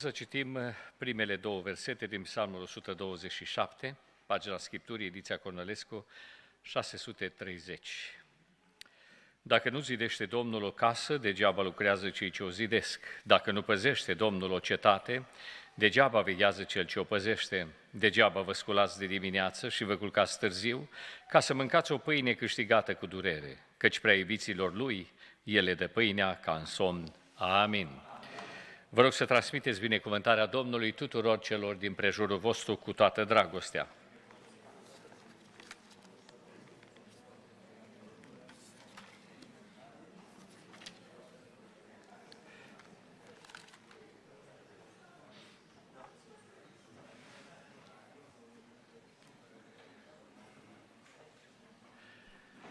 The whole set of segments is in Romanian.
Să citim eh, primele două versete din Psalmul 127, pagina Scripturii, ediția Cornelescu, 630. Dacă nu zidește Domnul o casă, degeaba lucrează cei ce o zidesc. Dacă nu păzește Domnul o cetate, degeaba vechează cel ce o păzește. Degeaba vă sculați de dimineață și vă culcați târziu, ca să mâncați o pâine câștigată cu durere, căci prea iubiților lui, ele de pâinea ca în somn. Amin. Vă rog să transmiteți binecuvântarea Domnului tuturor celor din prejurul vostru cu toată dragostea.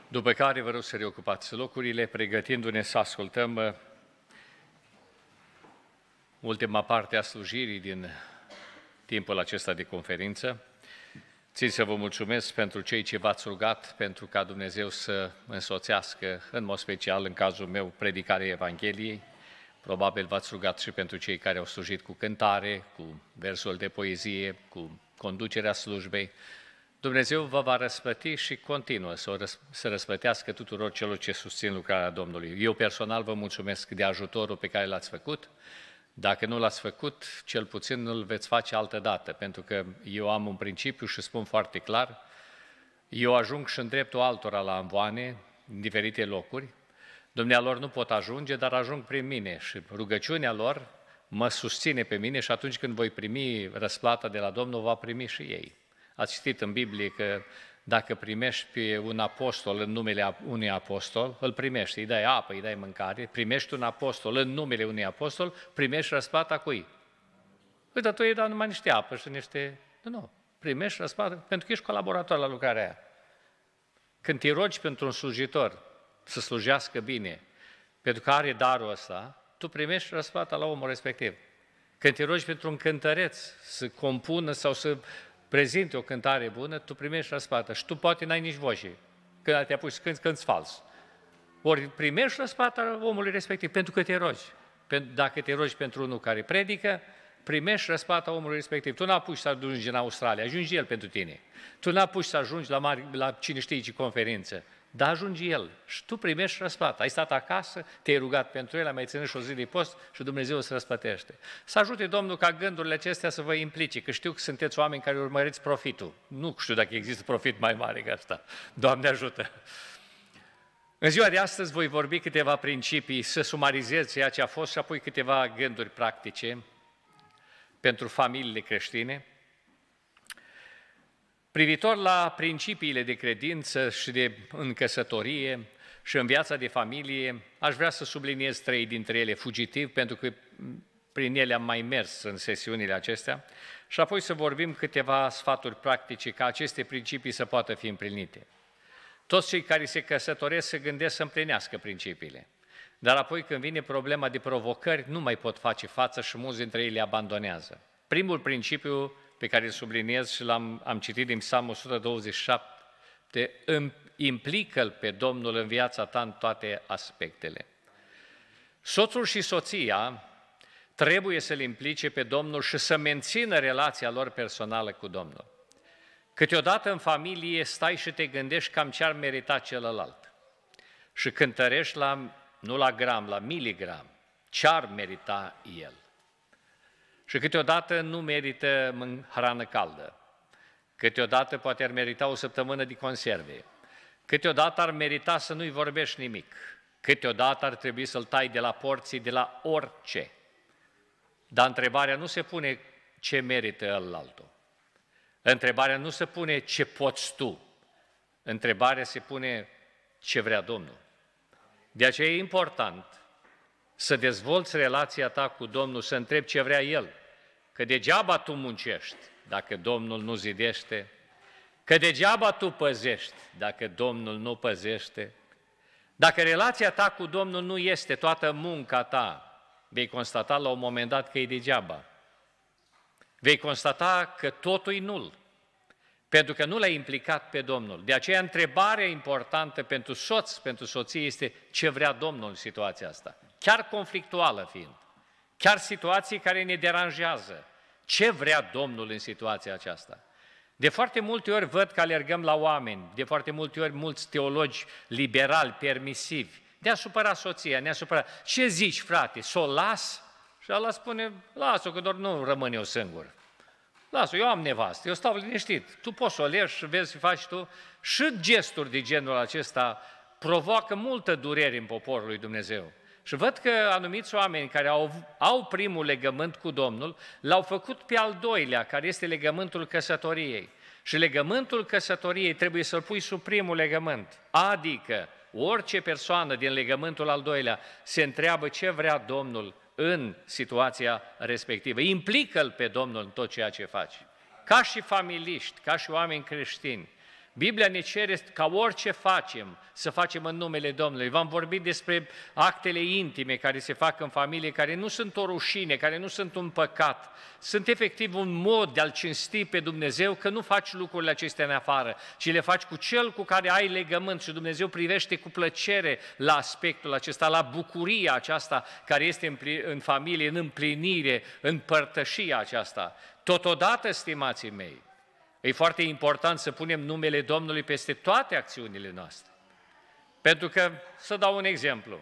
După care vă rog să reocupați locurile, pregătindu-ne să ascultăm ultima parte a slujirii din timpul acesta de conferință. Țin să vă mulțumesc pentru cei ce v-ați rugat pentru ca Dumnezeu să însoțească, în mod special în cazul meu, predicarea Evangheliei. Probabil v-ați rugat și pentru cei care au slujit cu cântare, cu versul de poezie, cu conducerea slujbei. Dumnezeu vă va răsplăti și continuă să, răs- să răsplătească tuturor celor ce susțin lucrarea Domnului. Eu personal vă mulțumesc de ajutorul pe care l-ați făcut, dacă nu l-ați făcut, cel puțin îl veți face altă dată, pentru că eu am un principiu și spun foarte clar, eu ajung și în dreptul altora la amvoane, în diferite locuri, dumnealor nu pot ajunge, dar ajung prin mine și rugăciunea lor mă susține pe mine și atunci când voi primi răsplata de la Domnul, va primi și ei. Ați citit în Biblie că dacă primești pe un apostol în numele unui apostol, îl primești, îi dai apă, îi dai mâncare, primești un apostol în numele unui apostol, primești răspata cui? Păi dar tu îi dai numai niște apă și niște... Nu, nu. Primești răspata, pentru că ești colaborator la lucrarea aia. Când te rogi pentru un slujitor să slujească bine, pentru că are darul ăsta, tu primești răspata la omul respectiv. Când te rogi pentru un cântăreț să compună sau să prezinte o cântare bună, tu primești răspată și tu poate n-ai nici voce, când te apuci când cânti, fals. Ori primești răspată omului respectiv pentru că te rogi. Dacă te rogi pentru unul care predică, primești răspata omului respectiv. Tu n-apuci să ajungi în Australia, ajungi el pentru tine. Tu n-apuci să ajungi la, mari, la cine știe ce conferință. Dar ajunge el și tu primești răsplata. Ai stat acasă, te-ai rugat pentru el, ai mai ținut și o zi de post și Dumnezeu îți răsplătește. Să ajute Domnul ca gândurile acestea să vă implice, că știu că sunteți oameni care urmăriți profitul. Nu știu dacă există profit mai mare ca asta. Doamne ajută! În ziua de astăzi voi vorbi câteva principii, să sumarizez ceea ce a fost și apoi câteva gânduri practice pentru familiile creștine – Privitor la principiile de credință și de încăsătorie și în viața de familie, aș vrea să subliniez trei dintre ele fugitiv, pentru că prin ele am mai mers în sesiunile acestea, și apoi să vorbim câteva sfaturi practice ca aceste principii să poată fi împlinite. Toți cei care se căsătoresc se gândesc să împlinească principiile. Dar apoi când vine problema de provocări, nu mai pot face față și mulți dintre ei le abandonează. Primul principiu pe care îl subliniez și l-am am citit din Psalm 127, implică-L pe Domnul în viața ta în toate aspectele. Soțul și soția trebuie să-L implice pe Domnul și să mențină relația lor personală cu Domnul. Câteodată în familie stai și te gândești cam ce ar merita celălalt și cântărești la, nu la gram, la miligram, ce ar merita el. Și câteodată nu merită hrană caldă. Câteodată poate ar merita o săptămână de conserve. Câteodată ar merita să nu-i vorbești nimic. Câteodată ar trebui să-l tai de la porții, de la orice. Dar întrebarea nu se pune ce merită el altul. Întrebarea nu se pune ce poți tu. Întrebarea se pune ce vrea Domnul. De aceea e important să dezvolți relația ta cu Domnul, să întrebi ce vrea El. Că degeaba tu muncești dacă Domnul nu zidește, că degeaba tu păzești dacă Domnul nu păzește. Dacă relația ta cu Domnul nu este toată munca ta, vei constata la un moment dat că e degeaba. Vei constata că totul e nul, pentru că nu l-ai implicat pe Domnul. De aceea, întrebarea importantă pentru soț, pentru soție este ce vrea Domnul în situația asta chiar conflictuală fiind, chiar situații care ne deranjează. Ce vrea Domnul în situația aceasta? De foarte multe ori văd că alergăm la oameni, de foarte multe ori mulți teologi liberali, permisivi, ne-a supărat soția, ne-a supărat. Ce zici, frate, să o las? Și ala spune, las-o, că doar nu rămân eu singur. Las-o, eu am nevastă, eu stau liniștit. Tu poți să o și vezi ce faci tu. Și gesturi de genul acesta provoacă multă durere în poporul lui Dumnezeu. Și văd că anumiți oameni care au, au primul legământ cu Domnul, l-au făcut pe al doilea, care este legământul căsătoriei. Și legământul căsătoriei trebuie să-l pui sub primul legământ. Adică, orice persoană din legământul al doilea se întreabă ce vrea Domnul în situația respectivă. Implică-l pe Domnul în tot ceea ce faci. Ca și familiști, ca și oameni creștini, Biblia ne cere ca orice facem, să facem în numele Domnului. V-am vorbit despre actele intime care se fac în familie, care nu sunt o rușine, care nu sunt un păcat. Sunt efectiv un mod de a-L cinsti pe Dumnezeu că nu faci lucrurile acestea în afară, ci le faci cu Cel cu care ai legământ și Dumnezeu privește cu plăcere la aspectul acesta, la bucuria aceasta care este în, familie, în împlinire, în părtășia aceasta. Totodată, stimații mei, E foarte important să punem numele Domnului peste toate acțiunile noastre. Pentru că, să dau un exemplu,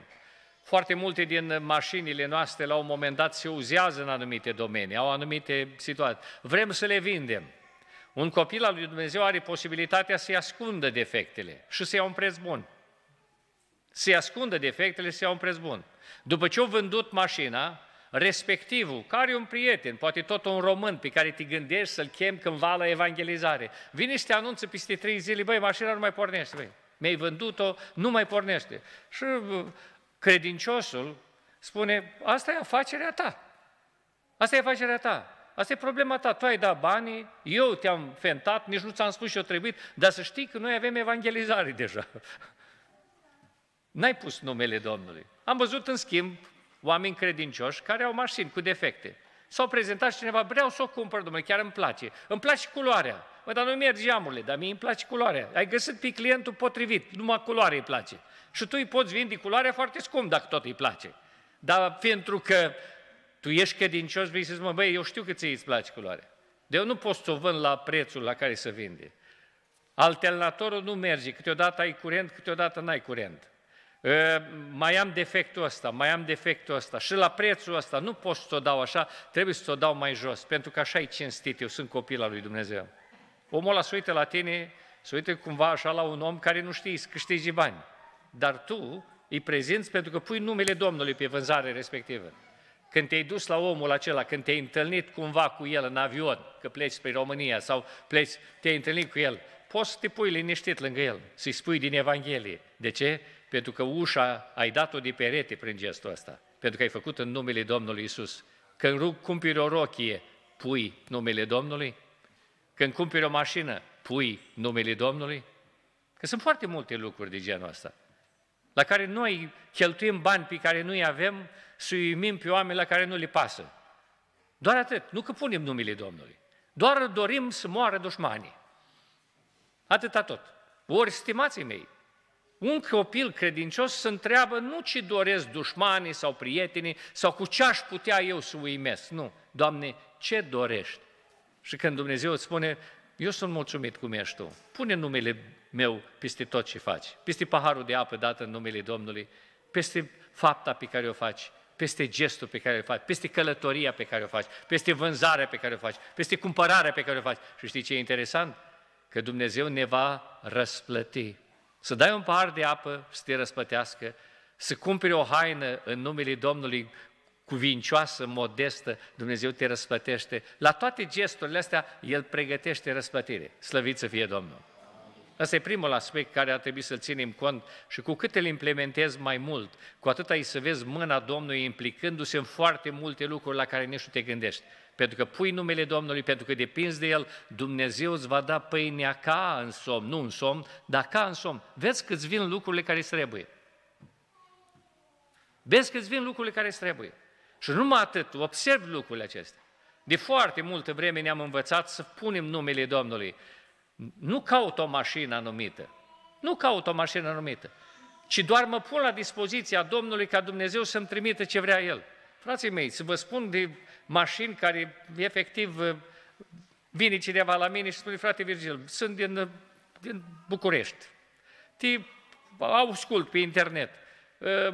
foarte multe din mașinile noastre la un moment dat se uzează în anumite domenii, au anumite situații. Vrem să le vindem. Un copil al lui Dumnezeu are posibilitatea să-i ascundă defectele și să ia un preț bun. Să-i ascundă defectele și să ia un preț bun. După ce au vândut mașina, respectivul, care e un prieten, poate tot un român pe care te gândești să-l chem cândva la evangelizare, vine și te anunță peste trei zile, băi, mașina nu mai pornește, băi, mi-ai vândut-o, nu mai pornește. Și credinciosul spune, asta e afacerea ta, asta e afacerea ta, Asta e problema ta. Tu ai dat banii, eu te-am fentat, nici nu ți-am spus și o trebuit, dar să știi că noi avem evangelizare deja. N-ai pus numele Domnului. Am văzut, în schimb, oameni credincioși care au mașini cu defecte. S-au prezentat și cineva, vreau să o cumpăr, domnule, chiar îmi place. Îmi place culoarea. Mă, dar nu merg geamurile, dar mie îmi place culoarea. Ai găsit pe clientul potrivit, numai culoarea îi place. Și tu îi poți vinde culoarea foarte scump dacă tot îi place. Dar pentru că tu ești credincios, vrei să zici, mă, băi, eu știu că ți îți place culoarea. De eu nu pot să o vând la prețul la care se vinde. Alternatorul nu merge, câteodată ai curent, câteodată n-ai curent mai am defectul ăsta, mai am defectul ăsta și la prețul ăsta nu pot să o dau așa, trebuie să o dau mai jos, pentru că așa e cinstit, eu sunt copil al lui Dumnezeu. Omul ăla se uită la tine, se uită cumva așa la un om care nu știi să câștigi bani, dar tu îi prezinți pentru că pui numele Domnului pe vânzare respectivă. Când te-ai dus la omul acela, când te-ai întâlnit cumva cu el în avion, că pleci spre România sau pleci, te-ai întâlnit cu el, poți să te pui liniștit lângă el, să-i spui din Evanghelie. De ce? pentru că ușa ai dat-o de perete prin gestul ăsta, pentru că ai făcut în numele Domnului Isus. Când rug, cumpiri o rochie, pui numele Domnului? Când cumpiri o mașină, pui numele Domnului? Că sunt foarte multe lucruri de genul ăsta, la care noi cheltuim bani pe care nu-i avem să uimim pe oameni la care nu le pasă. Doar atât, nu că punem numele Domnului. Doar dorim să moară dușmanii. Atâta tot. Ori, stimații mei, un copil credincios se întreabă nu ce doresc dușmanii sau prietenii sau cu ce aș putea eu să uimesc. Nu, Doamne, ce dorești? Și când Dumnezeu îți spune, eu sunt mulțumit cum ești tu, pune numele meu peste tot ce faci, peste paharul de apă dată în numele Domnului, peste fapta pe care o faci, peste gestul pe care o faci, peste călătoria pe care o faci, peste vânzarea pe care o faci, peste cumpărarea pe care o faci. Și știi ce e interesant? Că Dumnezeu ne va răsplăti să dai un pahar de apă să te răspătească, să cumpere o haină în numele Domnului cuvincioasă, modestă, Dumnezeu te răspătește. La toate gesturile astea, El pregătește răspătire. Slăvit să fie Domnul! Asta e primul aspect care ar trebui să-l ținem cont și cu cât îl implementezi mai mult, cu atât ai să vezi mâna Domnului implicându-se în foarte multe lucruri la care nici nu te gândești pentru că pui numele Domnului, pentru că depinzi de El, Dumnezeu îți va da pâinea ca în somn, nu în somn, dar ca în somn. Vezi că îți vin lucrurile care îți trebuie. Vezi că îți vin lucrurile care îți trebuie. Și numai atât, observ lucrurile acestea. De foarte multă vreme ne-am învățat să punem numele Domnului. Nu caut o mașină anumită, nu caut o mașină anumită, ci doar mă pun la dispoziția Domnului ca Dumnezeu să-mi trimită ce vrea El. Frații mei, să vă spun de mașini care efectiv uh, vine cineva la mine și spune, frate Virgil, sunt din, uh, din București, te ascult pe internet. Uh,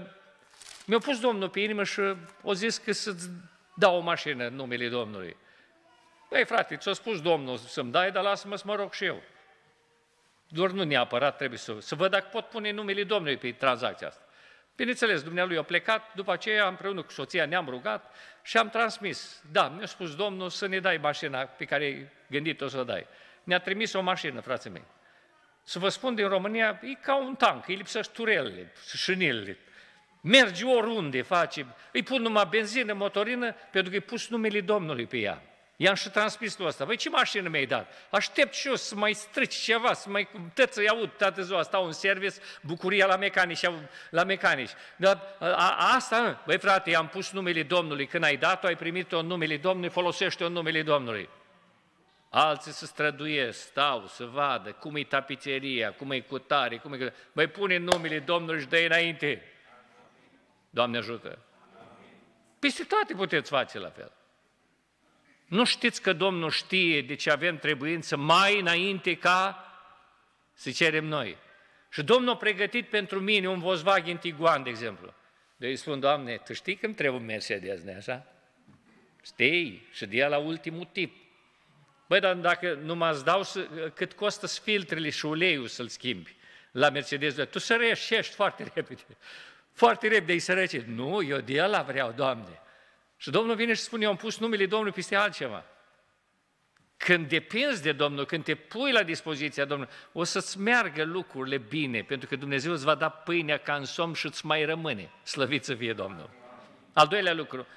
mi-a pus Domnul pe inimă și o zis că să-ți dau o mașină în numele Domnului. Ei, frate, ți-a spus Domnul să-mi dai, dar lasă-mă să mă rog și eu. Doar nu neapărat trebuie să, să văd dacă pot pune numele Domnului pe tranzacția asta. Bineînțeles, dumnealui a plecat, după aceea împreună cu soția ne-am rugat și am transmis. Da, mi-a spus Domnul să ne dai mașina pe care ai gândit-o să o dai. Ne-a trimis o mașină, frații mei. Să vă spun, din România e ca un tank, îi lipsește turelele, șinilele. Mergi oriunde, face, îi pun numai benzină, motorină, pentru că îi pus numele Domnului pe ea. I-am și transmis lui ăsta. Păi ce mașină mi-ai dat? Aștept și eu să mai strici ceva, să mai să-i aud toată ziua, stau în service, bucuria la mecanici, la mecanici. Dar a, asta, băi frate, i-am pus numele Domnului. Când ai dat-o, ai primit-o în numele Domnului, folosește-o în numele Domnului. Alții se străduie, stau, să vadă cum e tapiceria, cum e cutare, cum e... Băi, pune numele Domnului și dă înainte. Doamne ajută! Peste toate puteți face la fel. Nu știți că Domnul știe de ce avem trebuință mai înainte ca să cerem noi. Și Domnul a pregătit pentru mine un Volkswagen Tiguan, de exemplu. De îi spun, Doamne, Tu știi că îmi trebuie Mercedes, nu așa? Știi? Și de la ultimul tip. Băi, dar dacă nu mă dau să, cât costă filtrele și uleiul să-l schimbi la Mercedes, tu să reșești foarte repede. Foarte repede îi sărăcești. Nu, eu de la vreau, Doamne. Și Domnul vine și spune, eu am pus numele Domnului peste altceva. Când depinzi de Domnul, când te pui la dispoziția Domnului, o să-ți meargă lucrurile bine, pentru că Dumnezeu îți va da pâinea ca în somn și îți mai rămâne. Slăvit să fie Domnul! Al doilea lucru,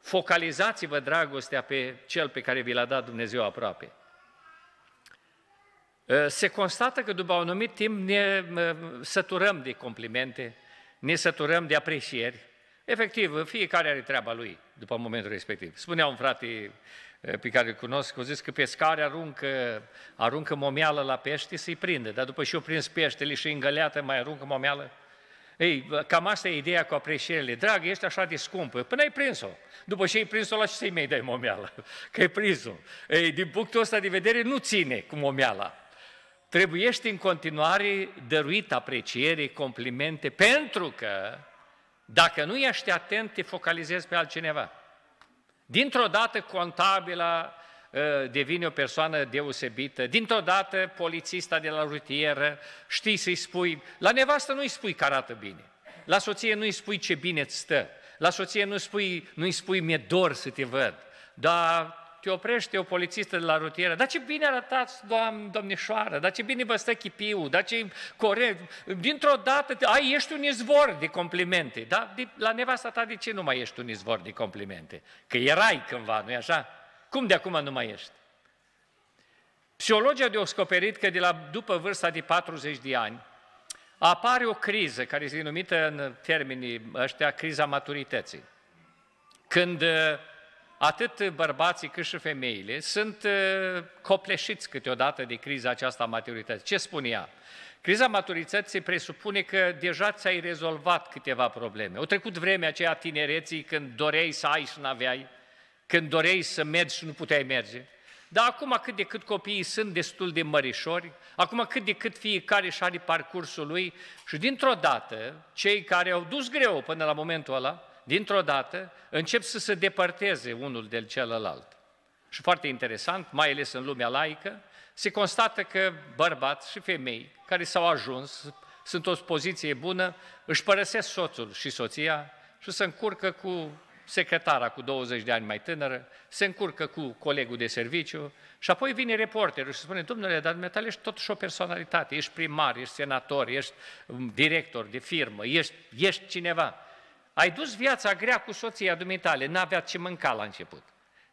focalizați-vă dragostea pe Cel pe care vi l-a dat Dumnezeu aproape. Ă, se constată că după un anumit timp ne ă, săturăm de complimente, ne săturăm de aprecieri, Efectiv, fiecare are treaba lui după momentul respectiv. Spunea un frate eh, pe care îl cunosc, au zis că pescare aruncă, aruncă momeală la pește să-i prinde, dar după ce o prins peștele și îngăleată mai aruncă momeală. Ei, cam asta e ideea cu aprecierile. Dragă, ești așa de scumpă, până ai prins-o. După ce ai prins-o, la ce să-i mai dai momeală? Că ai prins-o. Ei, din punctul ăsta de vedere, nu ține cu momeala. Trebuiești în continuare dăruit apreciere, complimente, pentru că dacă nu ești atent, te focalizezi pe altcineva. Dintr-o dată contabila uh, devine o persoană deosebită, dintr-o dată polițista de la rutieră, știi să-i spui, la nevastă nu-i spui că arată bine, la soție nu-i spui ce bine-ți stă, la soție nu-i spui, nu-i spui mi-e dor să te văd, dar te oprește o polițistă de la rutieră. Dar ce bine arătați, doam, domnișoară, dar ce bine vă stă chipiul, dar ce corect. Dintr-o dată, ai, ești un izvor de complimente. Da? De, la nevasta ta de ce nu mai ești un izvor de complimente? Că erai cândva, nu-i așa? Cum de acum nu mai ești? Psihologia a descoperit că de la, după vârsta de 40 de ani, apare o criză care este numită în termenii ăștia criza maturității. Când atât bărbații cât și femeile, sunt uh, copleșiți câteodată de criza aceasta a maturității. Ce spune ea? Criza maturității presupune că deja ți-ai rezolvat câteva probleme. Au trecut vremea aceea tinereții când doreai să ai și nu aveai, când doreai să mergi și nu puteai merge. Dar acum cât de cât copiii sunt destul de mărișori, acum cât de cât fiecare și are parcursul lui și dintr-o dată cei care au dus greu până la momentul ăla, dintr-o dată, încep să se depărteze unul de celălalt. Și foarte interesant, mai ales în lumea laică, se constată că bărbați și femei care s-au ajuns, sunt o poziție bună, își părăsesc soțul și soția și se încurcă cu secretara cu 20 de ani mai tânără, se încurcă cu colegul de serviciu și apoi vine reporterul și spune, domnule, dar dumneavoastră ești totuși o personalitate, ești primar, ești senator, ești mm, director de firmă, ești, ești cineva. Ai dus viața grea cu soția dumitale, n-avea ce mânca la început.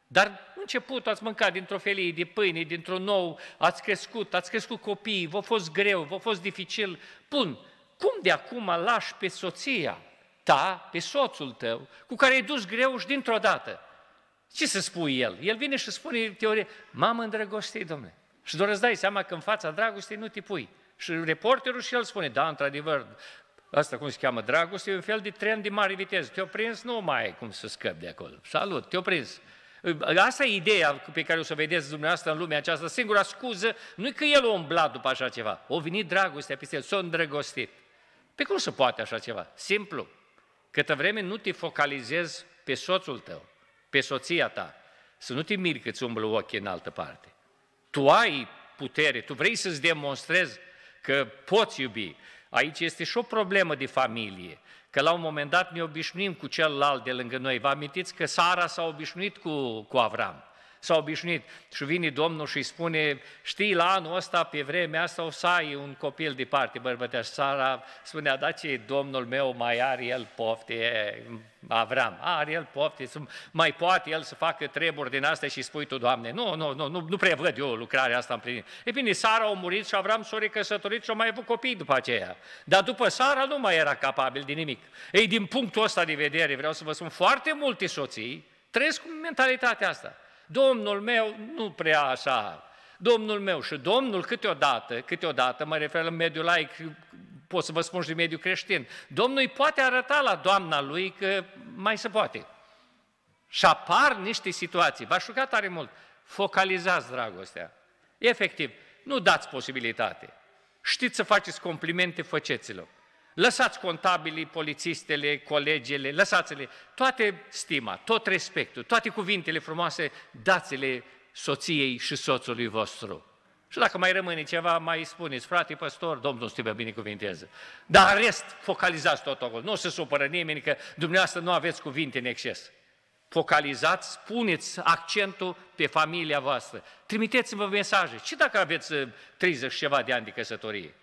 Dar început ați mâncat dintr-o felie de pâine, dintr-un nou, ați crescut, ați crescut copiii, v-a fost greu, v-a fost dificil. Bun, cum de acum lași pe soția ta, pe soțul tău, cu care ai dus greu și dintr-o dată? Ce să spui el? El vine și spune teorie, mamă îndrăgostei, domnule. Și doar îți dai seama că în fața dragostei nu te pui. Și reporterul și el spune, da, într-adevăr, Asta cum se cheamă dragoste, e un fel de tren de mare viteză. Te-o prins, nu mai ai cum să scăpi de acolo. Salut, te-o prins. Asta e ideea pe care o să vedeți dumneavoastră în lumea aceasta. Singura scuză nu e că el a umblat după așa ceva. O venit dragostea peste el, s-a îndrăgostit. Pe cum se poate așa ceva? Simplu. Câtă vreme nu te focalizezi pe soțul tău, pe soția ta, să nu te miri că îți umblă ochii în altă parte. Tu ai putere, tu vrei să-ți demonstrezi că poți iubi, Aici este și o problemă de familie, că la un moment dat ne obișnuim cu celălalt de lângă noi. Vă amintiți că Sara s-a obișnuit cu, cu Avram s-a obișnuit. Și vine Domnul și spune, știi, la anul ăsta, pe vremea asta, o să ai un copil de parte, bărbăteaș. Sara spunea, da ce domnul meu mai are el pofte, Avram, are el pofte, mai poate el să facă treburi din astea și spui tu, Doamne, nu, nu, nu, nu, nu prea văd eu lucrarea asta în împlinit. E bine, Sara a murit și Avram s-a recăsătorit și a mai avut copii după aceea. Dar după Sara nu mai era capabil de nimic. Ei, din punctul ăsta de vedere, vreau să vă spun, foarte multe soții trăiesc cu mentalitatea asta. Domnul meu nu prea așa, Domnul meu și Domnul câteodată, câteodată, mă refer la mediul laic, pot să vă spun și mediul creștin, Domnul îi poate arăta la doamna lui că mai se poate. Și apar niște situații, v-aș ruga tare mult, focalizați dragostea. Efectiv, nu dați posibilitate. Știți să faceți complimente, făceților. Lăsați contabilii, polițistele, colegele, lăsați-le toate stima, tot respectul, toate cuvintele frumoase, dați-le soției și soțului vostru. Și dacă mai rămâne ceva, mai spuneți, frate păstor, Domnul să te binecuvinteze. Dar în rest, focalizați tot acolo. Nu se supără nimeni că dumneavoastră nu aveți cuvinte în exces. Focalizați, puneți accentul pe familia voastră. Trimiteți-vă mesaje. Și dacă aveți 30 uh, ceva de ani de căsătorie?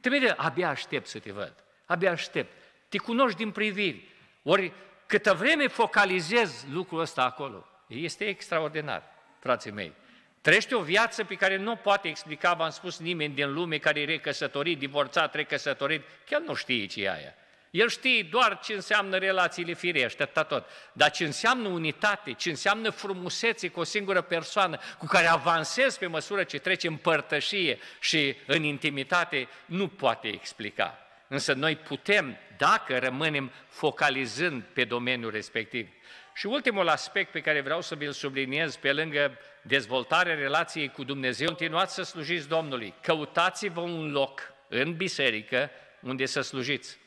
Trimite, abia aștept să te văd abia aștept. Te cunoști din priviri. Ori câtă vreme focalizez lucrul ăsta acolo, este extraordinar, frații mei. Trăiește o viață pe care nu poate explica, v-am spus, nimeni din lume care e recăsătorit, divorțat, recăsătorit, chiar nu știe ce e aia. El știe doar ce înseamnă relațiile firești, atât tot. Dar ce înseamnă unitate, ce înseamnă frumusețe cu o singură persoană cu care avansezi pe măsură ce trece în părtășie și în intimitate, nu poate explica. Însă noi putem, dacă rămânem focalizând pe domeniul respectiv. Și ultimul aspect pe care vreau să vi-l subliniez, pe lângă dezvoltarea relației cu Dumnezeu, continuați să slujiți Domnului. Căutați-vă un loc în biserică unde să slujiți.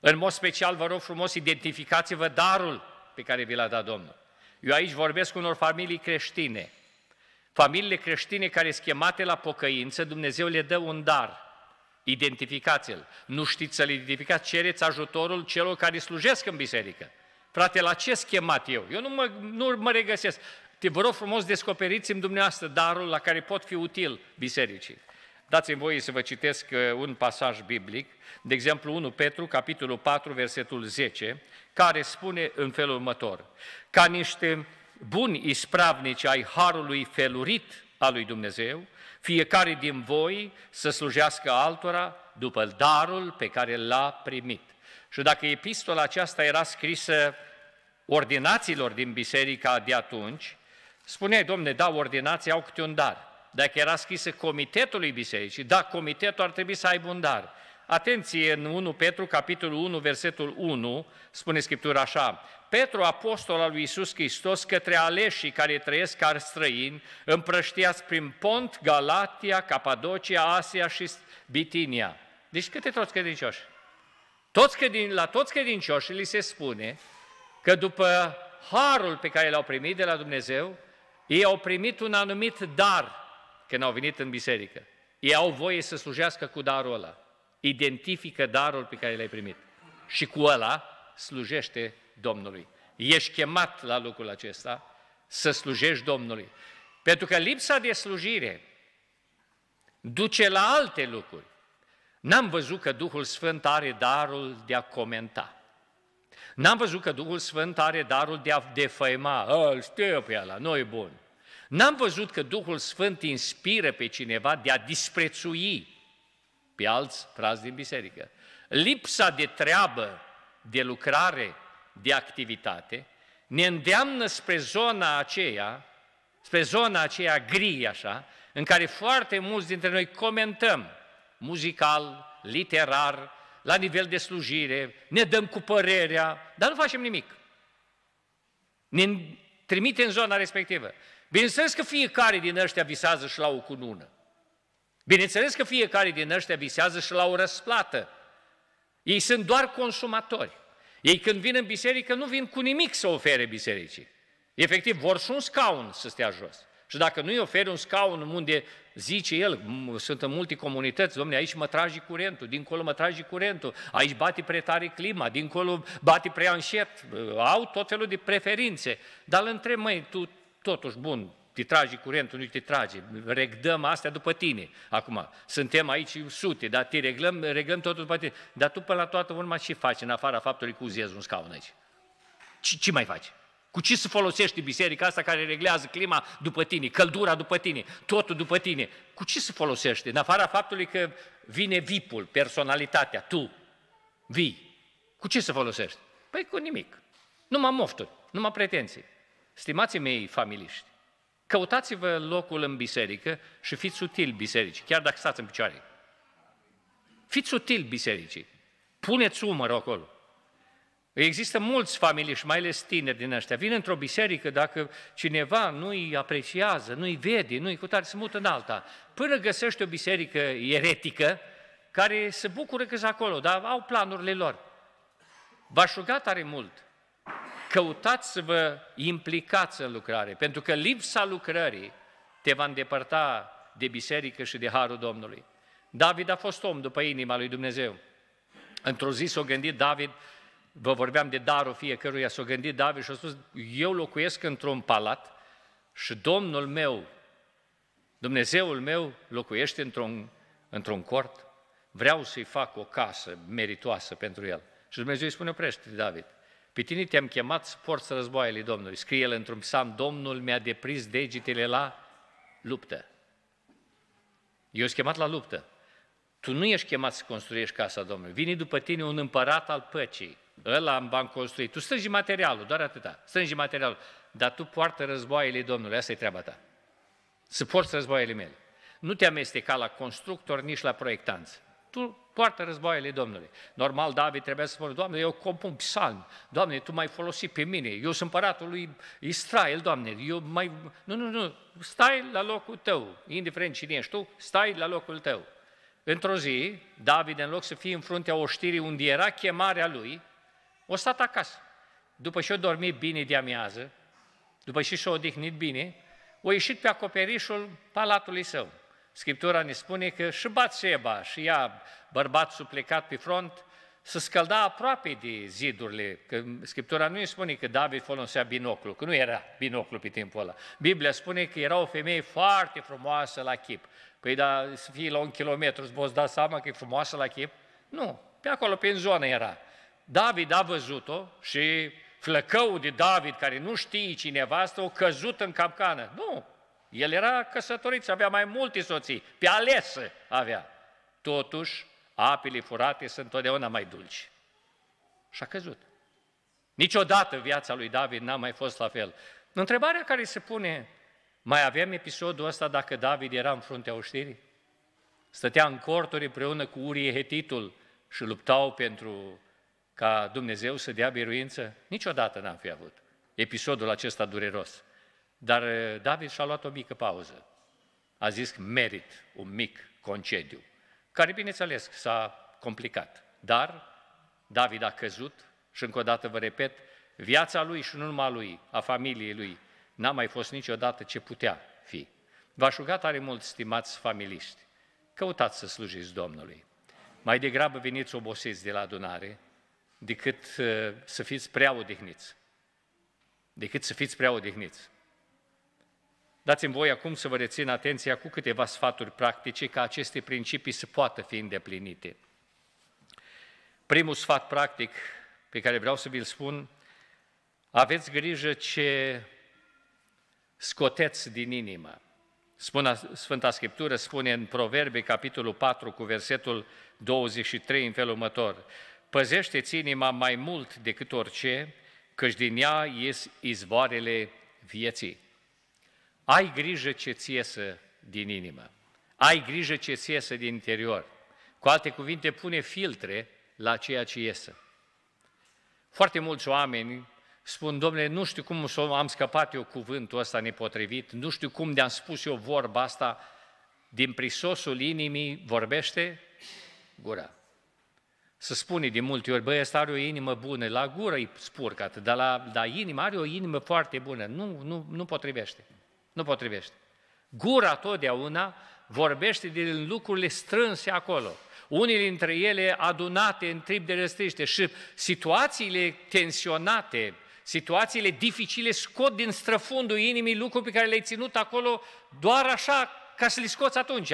În mod special, vă rog frumos, identificați-vă darul pe care vi l-a dat Domnul. Eu aici vorbesc unor familii creștine. Familiile creștine care sunt chemate la pocăință, Dumnezeu le dă un dar. Identificați-l. Nu știți să-l identificați, cereți ajutorul celor care slujesc în biserică. Frate, la ce schemat eu? Eu nu mă, nu mă regăsesc. Te vă rog frumos, descoperiți-mi dumneavoastră darul la care pot fi util bisericii. Dați-mi voie să vă citesc uh, un pasaj biblic, de exemplu 1 Petru, capitolul 4, versetul 10, care spune în felul următor, ca niște buni ispravnici ai harului felurit al lui Dumnezeu, fiecare din voi să slujească altora după darul pe care l-a primit. Și dacă epistola aceasta era scrisă ordinațiilor din biserica de atunci, spuneai, domne, da, ordinații au câte un dar. Dacă era scrisă comitetului bisericii, da, comitetul ar trebui să aibă un dar. Atenție, în 1 Petru, capitolul 1, versetul 1, spune Scriptura așa, Petru, apostol al lui Iisus Hristos, către aleșii care trăiesc ca străini, împrăștiați prin Pont, Galatia, Capadocia, Asia și Bitinia. Deci câte toți credincioși? Toți credin, la toți credincioșii li se spune că după harul pe care l-au primit de la Dumnezeu, ei au primit un anumit dar când au venit în biserică. Ei au voie să slujească cu darul ăla identifică darul pe care l-ai primit și cu ăla slujește Domnului. Ești chemat la lucrul acesta să slujești Domnului. Pentru că lipsa de slujire duce la alte lucruri. N-am văzut că Duhul Sfânt are darul de a comenta. N-am văzut că Duhul Sfânt are darul de a defăima. Îl știu pe ala, nu e bun. N-am văzut că Duhul Sfânt inspiră pe cineva de a disprețui pe alți frați din biserică. Lipsa de treabă, de lucrare, de activitate, ne îndeamnă spre zona aceea, spre zona aceea gri, așa, în care foarte mulți dintre noi comentăm muzical, literar, la nivel de slujire, ne dăm cu părerea, dar nu facem nimic. Ne trimite în zona respectivă. Bineînțeles că fiecare din ăștia visează și la o cunună. Bineînțeles că fiecare din ăștia visează și la o răsplată. Ei sunt doar consumatori. Ei când vin în biserică nu vin cu nimic să ofere bisericii. Efectiv, vor și un scaun să stea jos. Și dacă nu-i oferi un scaun unde zice el, sunt în multe comunități, domne, aici mă tragi curentul, dincolo mă tragi curentul, aici bate prea tare clima, dincolo bate prea înșet, au tot felul de preferințe. Dar îl întreb, măi, tu totuși, bun, te trage curentul, nu te trage, reglăm astea după tine. Acum, suntem aici sute, dar te reglăm, reglăm totul după tine. Dar tu până la toată urma ce faci în afara faptului că uzezi un scaun aici? Ce, ce mai faci? Cu ce se folosește biserica asta care reglează clima după tine, căldura după tine, totul după tine? Cu ce se folosește? În afara faptului că vine vipul, personalitatea, tu, vii. Cu ce se folosește? Păi cu nimic. Numai mofturi, numai pretenții. Stimații mei familiști, Căutați-vă locul în biserică și fiți utili bisericii, chiar dacă stați în picioare. Fiți utili bisericii. Puneți umăr acolo. Există mulți familii și mai ales tineri din ăștia. Vin într-o biserică, dacă cineva nu îi apreciază, nu îi vede, nu îi cutare, se mută în alta. Până găsește o biserică eretică, care se bucură că acolo, dar au planurile lor. V-aș ruga tare mult căutați să vă implicați în lucrare, pentru că lipsa lucrării te va îndepărta de biserică și de harul Domnului. David a fost om după inima lui Dumnezeu. Într-o zi s-a gândit David, vă vorbeam de darul fiecăruia, s-a gândit David și a spus, eu locuiesc într-un palat și Domnul meu, Dumnezeul meu locuiește într-un, într-un cort, vreau să-i fac o casă meritoasă pentru el. Și Dumnezeu îi spune, oprește David, pe tine te-am chemat să porți războaiele Domnului. Scrie el într-un psalm, Domnul mi-a deprins degetele la luptă. Eu sunt chemat la luptă. Tu nu ești chemat să construiești casa Domnului. Vine după tine un împărat al păcii. Ăla am bani construit. Tu strângi materialul, doar atâta. Strângi materialul. Dar tu poartă războaiele Domnului. Asta e treaba ta. Să porți războaiele mele. Nu te amesteca la constructor, nici la proiectanți tu poartă războaiele Domnului. Normal, David trebuia să spună, Doamne, eu compun psalm, Doamne, Tu mai ai folosit pe mine, eu sunt împăratul lui Israel, Doamne, eu mai... Nu, nu, nu, stai la locul tău, indiferent cine ești tu, stai la locul tău. Într-o zi, David, în loc să fie în fruntea oștirii unde era chemarea lui, o stat acasă. După ce o dormit bine de amiază, după ce și-a odihnit bine, o ieșit pe acoperișul palatului său. Scriptura ne spune că și Batseba și ea, bărbatul suplecat pe front, să scălda aproape de zidurile, că Scriptura nu îi spune că David folosea binoclu, că nu era binoclu pe timpul ăla. Biblia spune că era o femeie foarte frumoasă la chip. Păi da, să fie la un kilometru, îți poți da seama că e frumoasă la chip? Nu, pe acolo, pe în zonă era. David a văzut-o și flăcăul de David, care nu știe cineva asta, o căzut în capcană. Nu, el era căsătorit avea mai multe soții, pe alesă avea. Totuși, apele furate sunt întotdeauna mai dulci. Și a căzut. Niciodată viața lui David n-a mai fost la fel. Întrebarea care se pune, mai avem episodul ăsta dacă David era în fruntea oștirii? Stătea în corturi împreună cu Urie Hetitul și luptau pentru ca Dumnezeu să dea biruință? Niciodată n-am fi avut episodul acesta dureros. Dar eh, David și-a luat o mică pauză. A zis merit un mic concediu, care bineînțeles s-a complicat. Dar David a căzut și încă o dată vă repet, viața lui și nu numai lui, a familiei lui, n-a mai fost niciodată ce putea fi. V-aș ruga tare mult, stimați familiști, căutați să slujiți Domnului. Mai degrabă veniți obosiți de la adunare decât eh, să fiți prea odihniți. Decât să fiți prea odihniți. Dați-mi voi acum să vă rețin atenția cu câteva sfaturi practice ca aceste principii să poată fi îndeplinite. Primul sfat practic pe care vreau să vi-l spun, aveți grijă ce scoteți din inimă. Spune, Sfânta Scriptură spune în Proverbe, capitolul 4, cu versetul 23, în felul următor, Păzește-ți inima mai mult decât orice, căci din ea ies izvoarele vieții. Ai grijă ce ți iese din inimă. Ai grijă ce ți iese din interior. Cu alte cuvinte, pune filtre la ceea ce iese. Foarte mulți oameni spun, domnule, nu știu cum am scăpat eu cuvântul ăsta nepotrivit, nu știu cum de-am spus eu vorba asta, din prisosul inimii vorbește gura. Să spune de multe ori, băi, ăsta are o inimă bună, la gură îi spurcat, dar la, la inimă are o inimă foarte bună, nu, nu, nu potrivește. Nu potrivește. Gura totdeauna vorbește din lucrurile strânse acolo, Unii dintre ele adunate în trip de răstriște și situațiile tensionate, situațiile dificile scot din străfundul inimii lucruri pe care le-ai ținut acolo doar așa ca să le scoți atunci.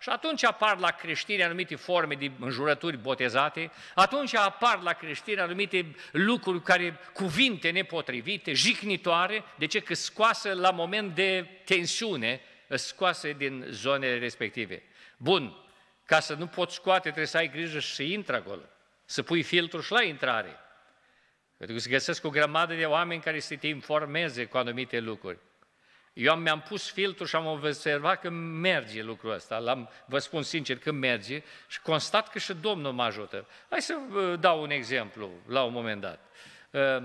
Și atunci apar la creștini anumite forme de înjurături botezate, atunci apar la creștini anumite lucruri care, cuvinte nepotrivite, jignitoare, de ce? Că scoasă la moment de tensiune, scoase din zonele respective. Bun, ca să nu poți scoate, trebuie să ai grijă și să intri acolo, să pui filtrul și la intrare. Pentru că se găsesc o grămadă de oameni care să te informeze cu anumite lucruri. Eu am, mi-am pus filtru și am observat că merge lucrul ăsta. L-am, vă spun sincer că merge și constat că și Domnul mă ajută. Hai să vă uh, dau un exemplu la un moment dat. Uh,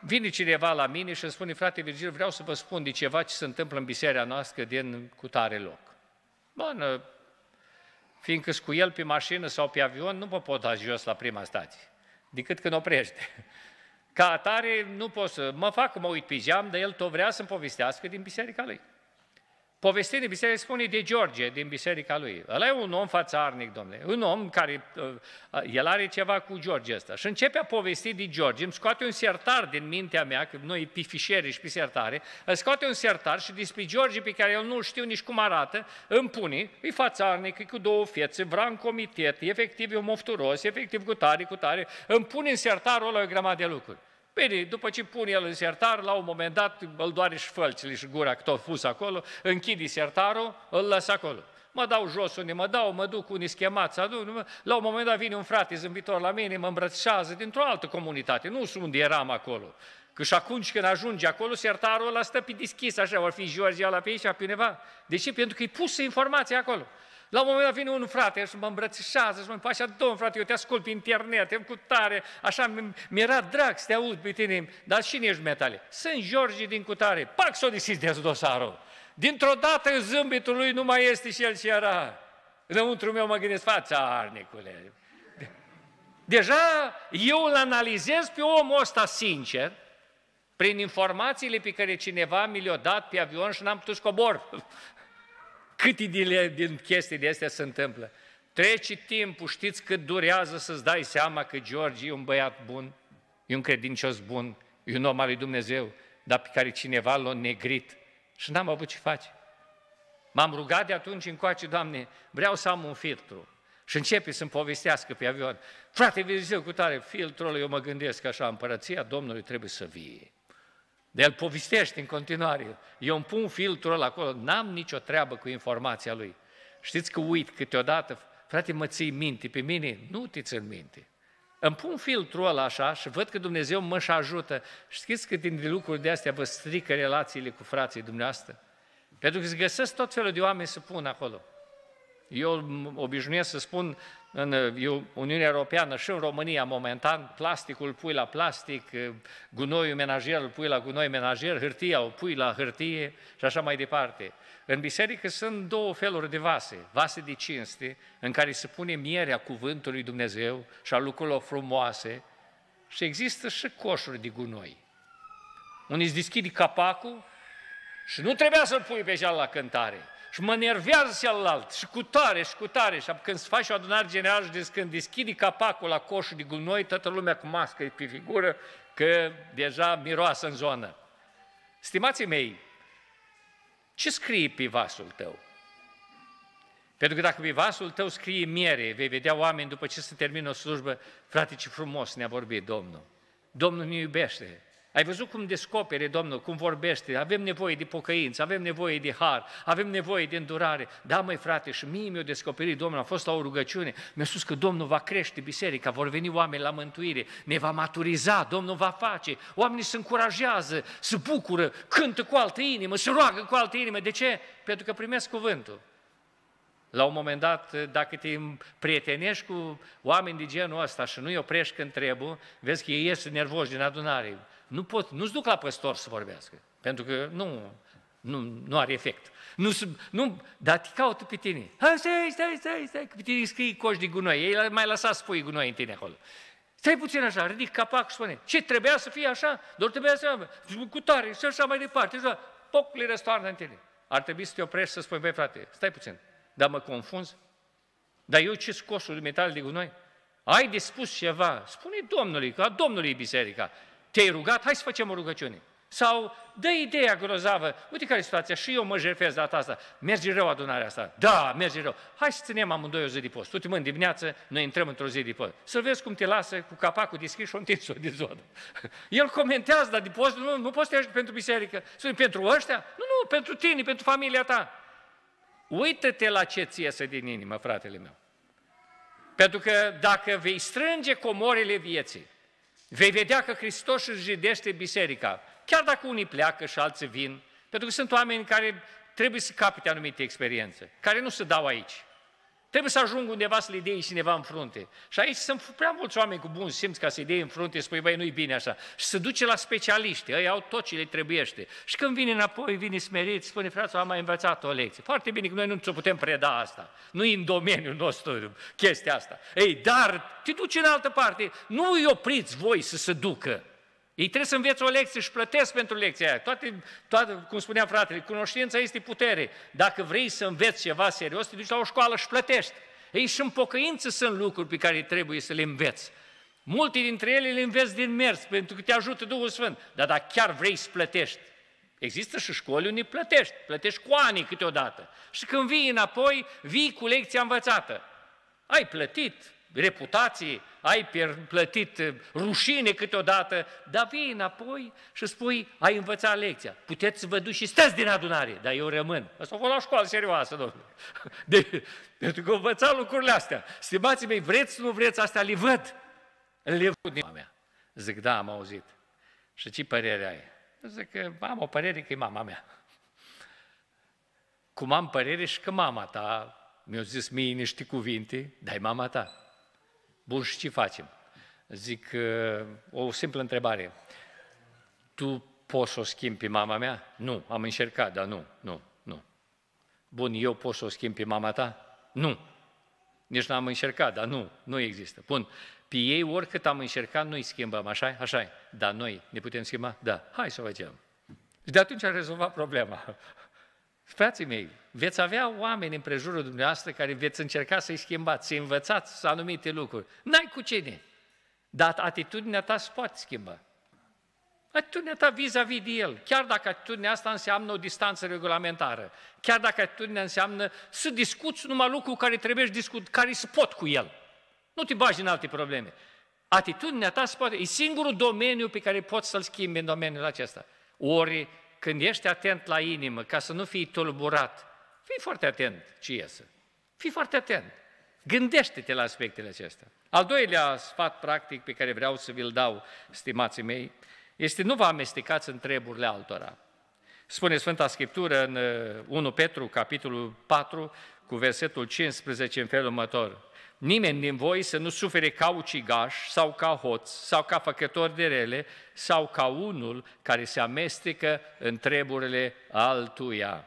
vine cineva la mine și îmi spune, frate Virgil, vreau să vă spun de ceva ce se întâmplă în biserica noastră din cutare loc. Bună, uh, fiindcă cu el pe mașină sau pe avion, nu mă pot da jos la prima stație, decât când oprește. Ca atare nu pot să mă fac, mă uit pe geam, dar el tot vrea să-mi povestească din biserica lui. Povestind din biserică spune de George, din biserica lui. Ăla e un om fațarnic, domnule. Un om care, uh, el are ceva cu George ăsta. Și începe a povesti de George, îmi scoate un sertar din mintea mea, că noi pifișeri și sertare, îmi scoate un sertar și despre George, pe care eu nu știu nici cum arată, îmi pune, e fațarnic, e cu două fețe, vrea în comitet, efectiv e un mofturos, efectiv cu tare, cu tare, îmi pune în sertarul ăla o grămadă de lucruri. Bine, păi, după ce pune el în sertar, la un moment dat îl doare și fălțile și gura că tot pus acolo, închide sertarul, îl lasă acolo. Mă dau jos unde mă dau, mă duc unii schemați, adun, la un moment dat vine un frate zâmbitor la mine, mă îmbrățișează dintr-o altă comunitate, nu sunt unde eram acolo. Că și atunci când ajunge acolo, sertarul ăla stă pe deschis, așa, vor fi ziua la pe aici, pe undeva. De ce? Pentru că e pusă informația acolo. La un moment dat vine un frate și mă îmbrățișează și mă face, domn frate, eu te ascult pe internet, eu cu tare, așa mi-era drag să te aud pe tine, dar cine ești metale? Sunt George din cutare, pac s-o de dosarul. Dintr-o dată zâmbitul lui nu mai este și el ce era. Înăuntru meu mă gândesc, fața arnicule. Deja eu îl analizez pe omul ăsta sincer, prin informațiile pe care cineva mi le-a dat pe avion și n-am putut scobor. cobor câte din, din chestii de astea se întâmplă. Trece timpul, știți cât durează să-ți dai seama că George e un băiat bun, e un credincios bun, e un om al lui Dumnezeu, dar pe care cineva l-a negrit și n-am avut ce face. M-am rugat de atunci încoace, Doamne, vreau să am un filtru. Și începe să-mi povestească pe avion. Frate, vezi cu tare filtrul, eu mă gândesc așa, împărăția Domnului trebuie să vie. De el povestește în continuare. Eu îmi pun filtrul ăla acolo, n-am nicio treabă cu informația lui. Știți că uit câteodată, frate, mă ții minte pe mine? Nu te țin minte. Îmi pun filtrul ăla așa și văd că Dumnezeu mă și ajută. Știți că din lucruri de astea vă strică relațiile cu frații dumneavoastră? Pentru că îți găsesc tot felul de oameni să pun acolo. Eu obișnuiesc să spun în eh, Uniunea Europeană și în România momentan, plasticul pui la plastic, eh, gunoiul menajer îl pui la gunoi menajer, hârtia o pui la hârtie și așa mai departe. În biserică sunt două feluri de vase, vase de cinste, în care se pune mierea cuvântului Dumnezeu și a lucrurilor frumoase și există și coșuri de gunoi. Unii îți deschide capacul și nu trebuia să-l pui pe cealaltă la cântare, și mă nervează celălalt și cu tare și cu tare. Și când se face o adunare generală și deci când deschide capacul la coșul de gunoi, toată lumea cu mască e pe figură, că deja miroasă în zonă. Stimații mei, ce scrie pe vasul tău? Pentru că dacă pe vasul tău scrie miere, vei vedea oameni după ce se termină o slujbă, frate, ce frumos ne-a vorbit Domnul. Domnul ne iubește, ai văzut cum descopere Domnul, cum vorbește, avem nevoie de pocăință, avem nevoie de har, avem nevoie de îndurare. Da, măi frate, și mie mi-a descoperit Domnul, a fost la o rugăciune, mi-a spus că Domnul va crește biserica, vor veni oameni la mântuire, ne va maturiza, Domnul va face, oamenii se încurajează, se bucură, cântă cu altă inimă, se roagă cu altă inimă. De ce? Pentru că primesc cuvântul. La un moment dat, dacă te prietenești cu oameni de genul ăsta și nu-i oprești când trebuie, vezi că ei ies nervoși din adunare nu pot, nu-ți duc la păstor să vorbească, pentru că nu, nu, nu are efect. Nu, nu, dar te caută pe tine. Hai, stai, stai, stai, stai, că pe tine scrii coși de gunoi, ei mai lăsa să pui gunoi în tine acolo. Stai puțin așa, ridic capac și spune, ce, trebuia să fie așa? Doar trebuia să cu tare și așa mai departe. Și poc le răstoarnă în tine. Ar trebui să te oprești să spui, băi frate, stai puțin, dar mă confunzi? Dar eu ce scosul de metal de gunoi? Ai de spus ceva? Spune Domnului, că a Domnului e biserica. Te-ai rugat? Hai să facem o rugăciune. Sau dă ideea grozavă, uite care e situația, și eu mă jerfez data asta, merge rău adunarea asta, da, merge rău, hai să ținem amândoi o zi de post, uite mă, în dimineață noi intrăm într-o zi de post, să vezi cum te lasă cu capacul deschis și o întins-o de zonă. El comentează, dar de post nu, nu postează pentru biserică, sunt pentru ăștia, nu, nu, pentru tine, pentru familia ta. Uită-te la ce ți iese din inimă, fratele meu. Pentru că dacă vei strânge comorile vieții, Vei vedea că Hristos își jidește biserica, chiar dacă unii pleacă și alții vin, pentru că sunt oameni care trebuie să capite anumite experiențe, care nu se dau aici. Trebuie să ajung undeva să le dea cineva în frunte. Și aici sunt prea mulți oameni cu bun simț ca să-i dea în frunte, spui, băi, nu-i bine așa. Și se duce la specialiști, ei au tot ce le trebuiește. Și când vine înapoi, vine smerit, spune, frate, am mai învățat o lecție. Foarte bine că noi nu ți-o putem preda asta. Nu în domeniul nostru chestia asta. Ei, dar te duci în altă parte. Nu îi opriți voi să se ducă. Ei trebuie să învețe o lecție și plătesc pentru lecția aia. Toate, toate, cum spunea fratele, cunoștința este putere. Dacă vrei să înveți ceva serios, te duci la o școală și plătești. Ei, și în pocăință sunt lucruri pe care trebuie să le înveți. Multe dintre ele le înveți din mers, pentru că te ajută Duhul Sfânt. Dar dacă chiar vrei să plătești, există și școli unde plătești, plătești cu ani câteodată. Și când vii înapoi, vii cu lecția învățată. Ai plătit, reputație, ai plătit eh, rușine câteodată, dar vii înapoi și spui, ai învățat lecția. Puteți să vă duci și stați din adunare, dar eu rămân. Asta a fost la școală serioasă, domnule. De, pentru că învăța lucrurile astea. Stimați mei, vreți, nu vreți, astea le văd. Le văd din mea. Zic, da, am auzit. Și ce părere ai? Zic că am o părere că e mama mea. Cum am părere și că mama ta mi-a zis mie niște cuvinte, dai mama ta. Bun, și ce facem? Zic, uh, o simplă întrebare. Tu poți să o schimbi pe mama mea? Nu, am încercat, dar nu, nu, nu. Bun, eu pot să o schimb pe mama ta? Nu. Nici n-am încercat, dar nu, nu există. Bun, pe ei oricât am încercat, noi schimbăm, așa așa Dar noi ne putem schimba? Da, hai să o facem. Și de atunci am rezolvat problema. Frații mei, veți avea oameni în prejurul dumneavoastră care veți încerca să-i schimbați, să învățați anumite lucruri. N-ai cu cine, dar atitudinea ta se poate schimba. Atitudinea ta vis-a-vis de el, chiar dacă atitudinea asta înseamnă o distanță regulamentară, chiar dacă atitudinea înseamnă să discuți numai lucruri care trebuie să discut, care se pot cu el. Nu te bagi în alte probleme. Atitudinea ta se poate, e singurul domeniu pe care poți să-l schimbi în domeniul acesta. Ori când ești atent la inimă, ca să nu fii tulburat, Fii foarte atent ce iese. Fii foarte atent. Gândește-te la aspectele acestea. Al doilea sfat practic pe care vreau să vi-l dau, stimații mei, este nu vă amestecați în treburile altora. Spune Sfânta Scriptură în 1 uh, Petru, capitolul 4, cu versetul 15 în felul următor. Nimeni din voi să nu sufere ca ucigaș sau ca hoț sau ca făcător de rele sau ca unul care se amestecă în treburile altuia.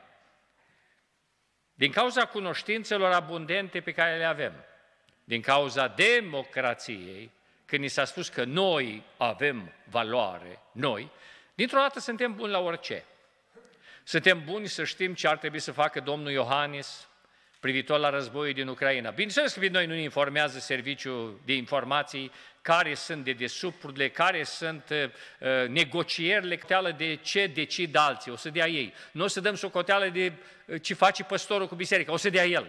Din cauza cunoștințelor abundente pe care le avem, din cauza democrației, când ni s-a spus că noi avem valoare, noi, dintr-o dată suntem buni la orice. Suntem buni să știm ce ar trebui să facă domnul Iohannis privitor la războiul din Ucraina. Bineînțeles că noi nu ne informează serviciul de informații care sunt de desubturile, care sunt uh, uh negocierile, teală de ce decid alții, o să dea ei. Nu o să dăm socoteală de uh, ce face păstorul cu biserica, o să dea el.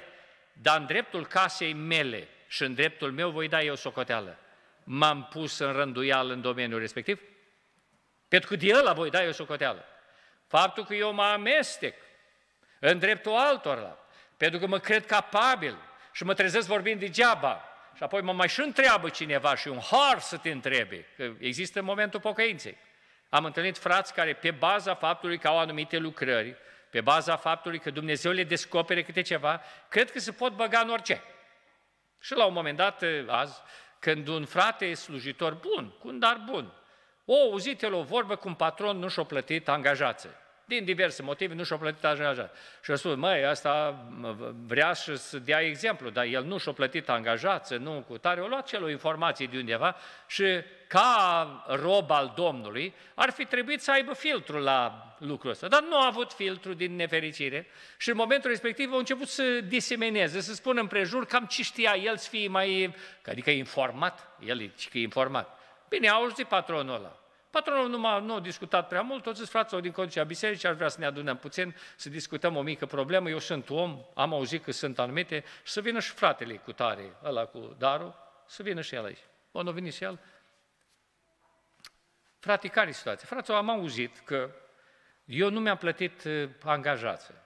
Dar în dreptul casei mele și în dreptul meu voi da eu socoteală. M-am pus în rânduial în domeniul respectiv? Pentru că de ăla voi da eu socoteală. Faptul că eu mă amestec în dreptul altora, pentru că mă cred capabil și mă trezesc vorbind degeaba, și apoi mă mai și întreabă cineva și un har să te întrebe, că există momentul pocăinței. Am întâlnit frați care, pe baza faptului că au anumite lucrări, pe baza faptului că Dumnezeu le descopere câte ceva, cred că se pot băga în orice. Și la un moment dat, ă, azi, când un frate e slujitor bun, cu un dar bun, o auzit el o vorbă un patron nu și-o plătit angajații din diverse motive, nu și-a plătit angajat. Și a spus măi, asta vrea să dea exemplu, dar el nu și-a plătit să nu cu tare, a luat celor informații de undeva și ca rob al Domnului ar fi trebuit să aibă filtru la lucrul ăsta. Dar nu a avut filtru din nefericire și în momentul respectiv a început să disemineze, să spună împrejur cam ce știa el să fie mai, adică informat, el e, că e informat. Bine, auzi auzit patronul ăla, Patronul nu, a nu a discutat prea mult, toți frații din conducerea bisericii ar vrea să ne adunăm puțin, să discutăm o mică problemă, eu sunt om, am auzit că sunt anumite, și să vină și fratele cu tare, ăla cu darul, să vină și el aici. Bun, a venit și el. Frate, care situație? Frate, am auzit că eu nu mi-am plătit eh, angajația.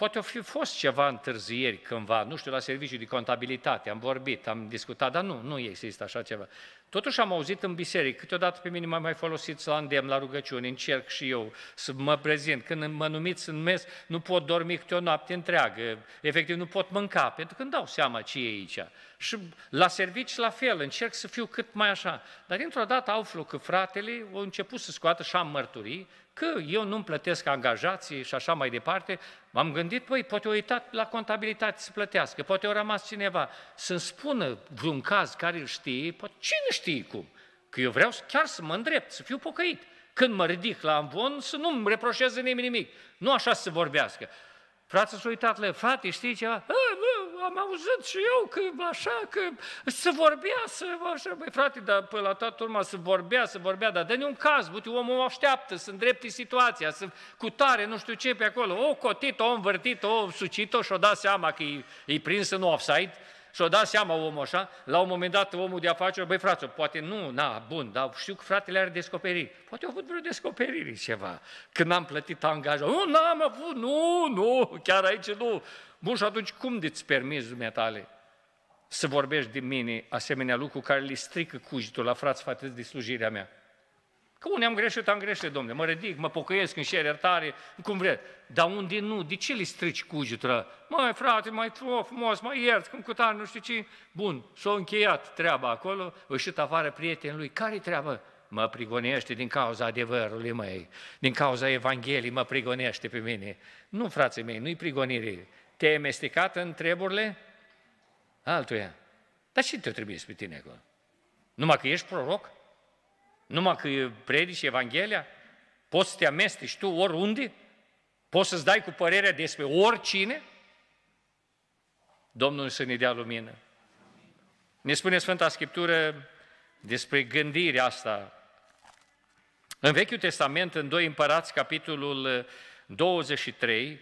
Poate au fi fost ceva întârzieri cândva, nu știu, la serviciul de contabilitate, am vorbit, am discutat, dar nu, nu există așa ceva. Totuși am auzit în biserică, câteodată pe mine m-am mai folosit la îndemn, la rugăciuni, încerc și eu să mă prezint. Când mă numiți în mes, nu pot dormi câte o noapte întreagă, efectiv nu pot mânca, pentru că îmi dau seama ce e aici. Și la servici la fel, încerc să fiu cât mai așa. Dar dintr-o dată aflu că fratele a început să scoată și am mărturii că eu nu-mi plătesc angajații și așa mai departe, m-am gândit, păi, poate o uitat la contabilitate să plătească, poate o rămas cineva, să-mi spună vreun caz care îl știe, poate cine știe cum? Că eu vreau chiar să mă îndrept, să fiu pocăit. Când mă ridic la amvon, să nu-mi reproșeze nimeni nimic. Nu așa să vorbească. Frate s-a uitat la frate, știi ceva? am auzit și eu că așa, că să vorbea, să așa. Băi, frate, dar pe la toată urma să vorbea, să vorbea, dar dă-ne un caz, uite, omul așteaptă, să îndrepte situația, să cu tare, nu știu ce pe acolo. O cotit, o învârtit, o sucit-o și-o dat seama că e, e prins în offside. Și-o dat seama omul așa, la un moment dat omul de afaceri, băi frate, poate nu, na, bun, dar știu că fratele are descoperiri. Poate au avut vreo descoperire ceva, când am plătit angajat. Nu, n-am avut, nu, nu, chiar aici nu. Bun, și atunci cum îți permiți dumneatale să vorbești din mine asemenea lucru care li strică cujitul, la frați față de slujirea mea? Că unii am greșit, am greșit, domnule, mă ridic, mă pocăiesc, în șer iertare, cum vrei? Dar unde nu? De ce li strici cujitul? Mai frate, mai frumos, mai iert, cum cu tare, nu știu ce. Bun, s-a încheiat treaba acolo, ieșit afară prietenul lui. care treaba? Mă prigonește din cauza adevărului măi, din cauza Evangheliei mă prigonește pe mine. Nu, frații mei, nu-i prigonire. Te-ai amestecat în treburile altuia. Dar ce te trebuie pe tine acolo? Numai că ești proroc? Numai că predici Evanghelia? Poți să te amestici tu oriunde? Poți să-ți dai cu părerea despre oricine? Domnul să ne dea lumină. Ne spune Sfânta Scriptură despre gândirea asta. În Vechiul Testament, în 2 Împărați, capitolul 23,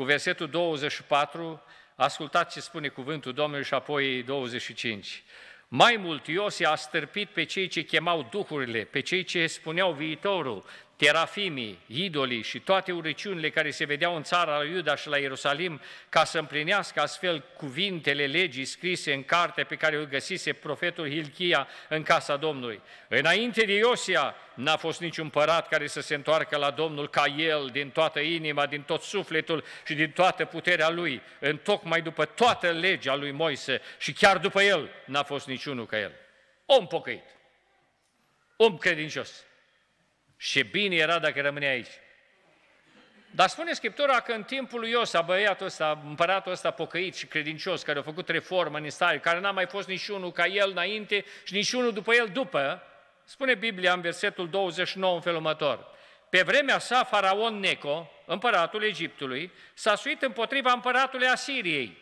cu versetul 24, ascultați ce spune cuvântul Domnului și apoi 25. Mai mult, Iosia a stârpit pe cei ce chemau duhurile, pe cei ce spuneau viitorul, terafimii, idolii și toate urăciunile care se vedeau în țara lui Iuda și la Ierusalim, ca să împlinească astfel cuvintele legii scrise în carte pe care o găsise profetul Hilchia în casa Domnului. Înainte de Iosia n-a fost niciun împărat care să se întoarcă la Domnul ca el, din toată inima, din tot sufletul și din toată puterea lui, în tocmai după toată legea lui Moise și chiar după el n-a fost niciunul ca el. Om pocăit, om credincios și bine era dacă rămâne aici. Dar spune Scriptura că în timpul lui Iosa, băiatul ăsta, împăratul ăsta pocăit și credincios, care a făcut reformă în Israel, care n-a mai fost niciunul ca el înainte și niciunul după el după, spune Biblia în versetul 29 în felul următor. Pe vremea sa, faraon Neco, împăratul Egiptului, s-a suit împotriva împăratului Asiriei,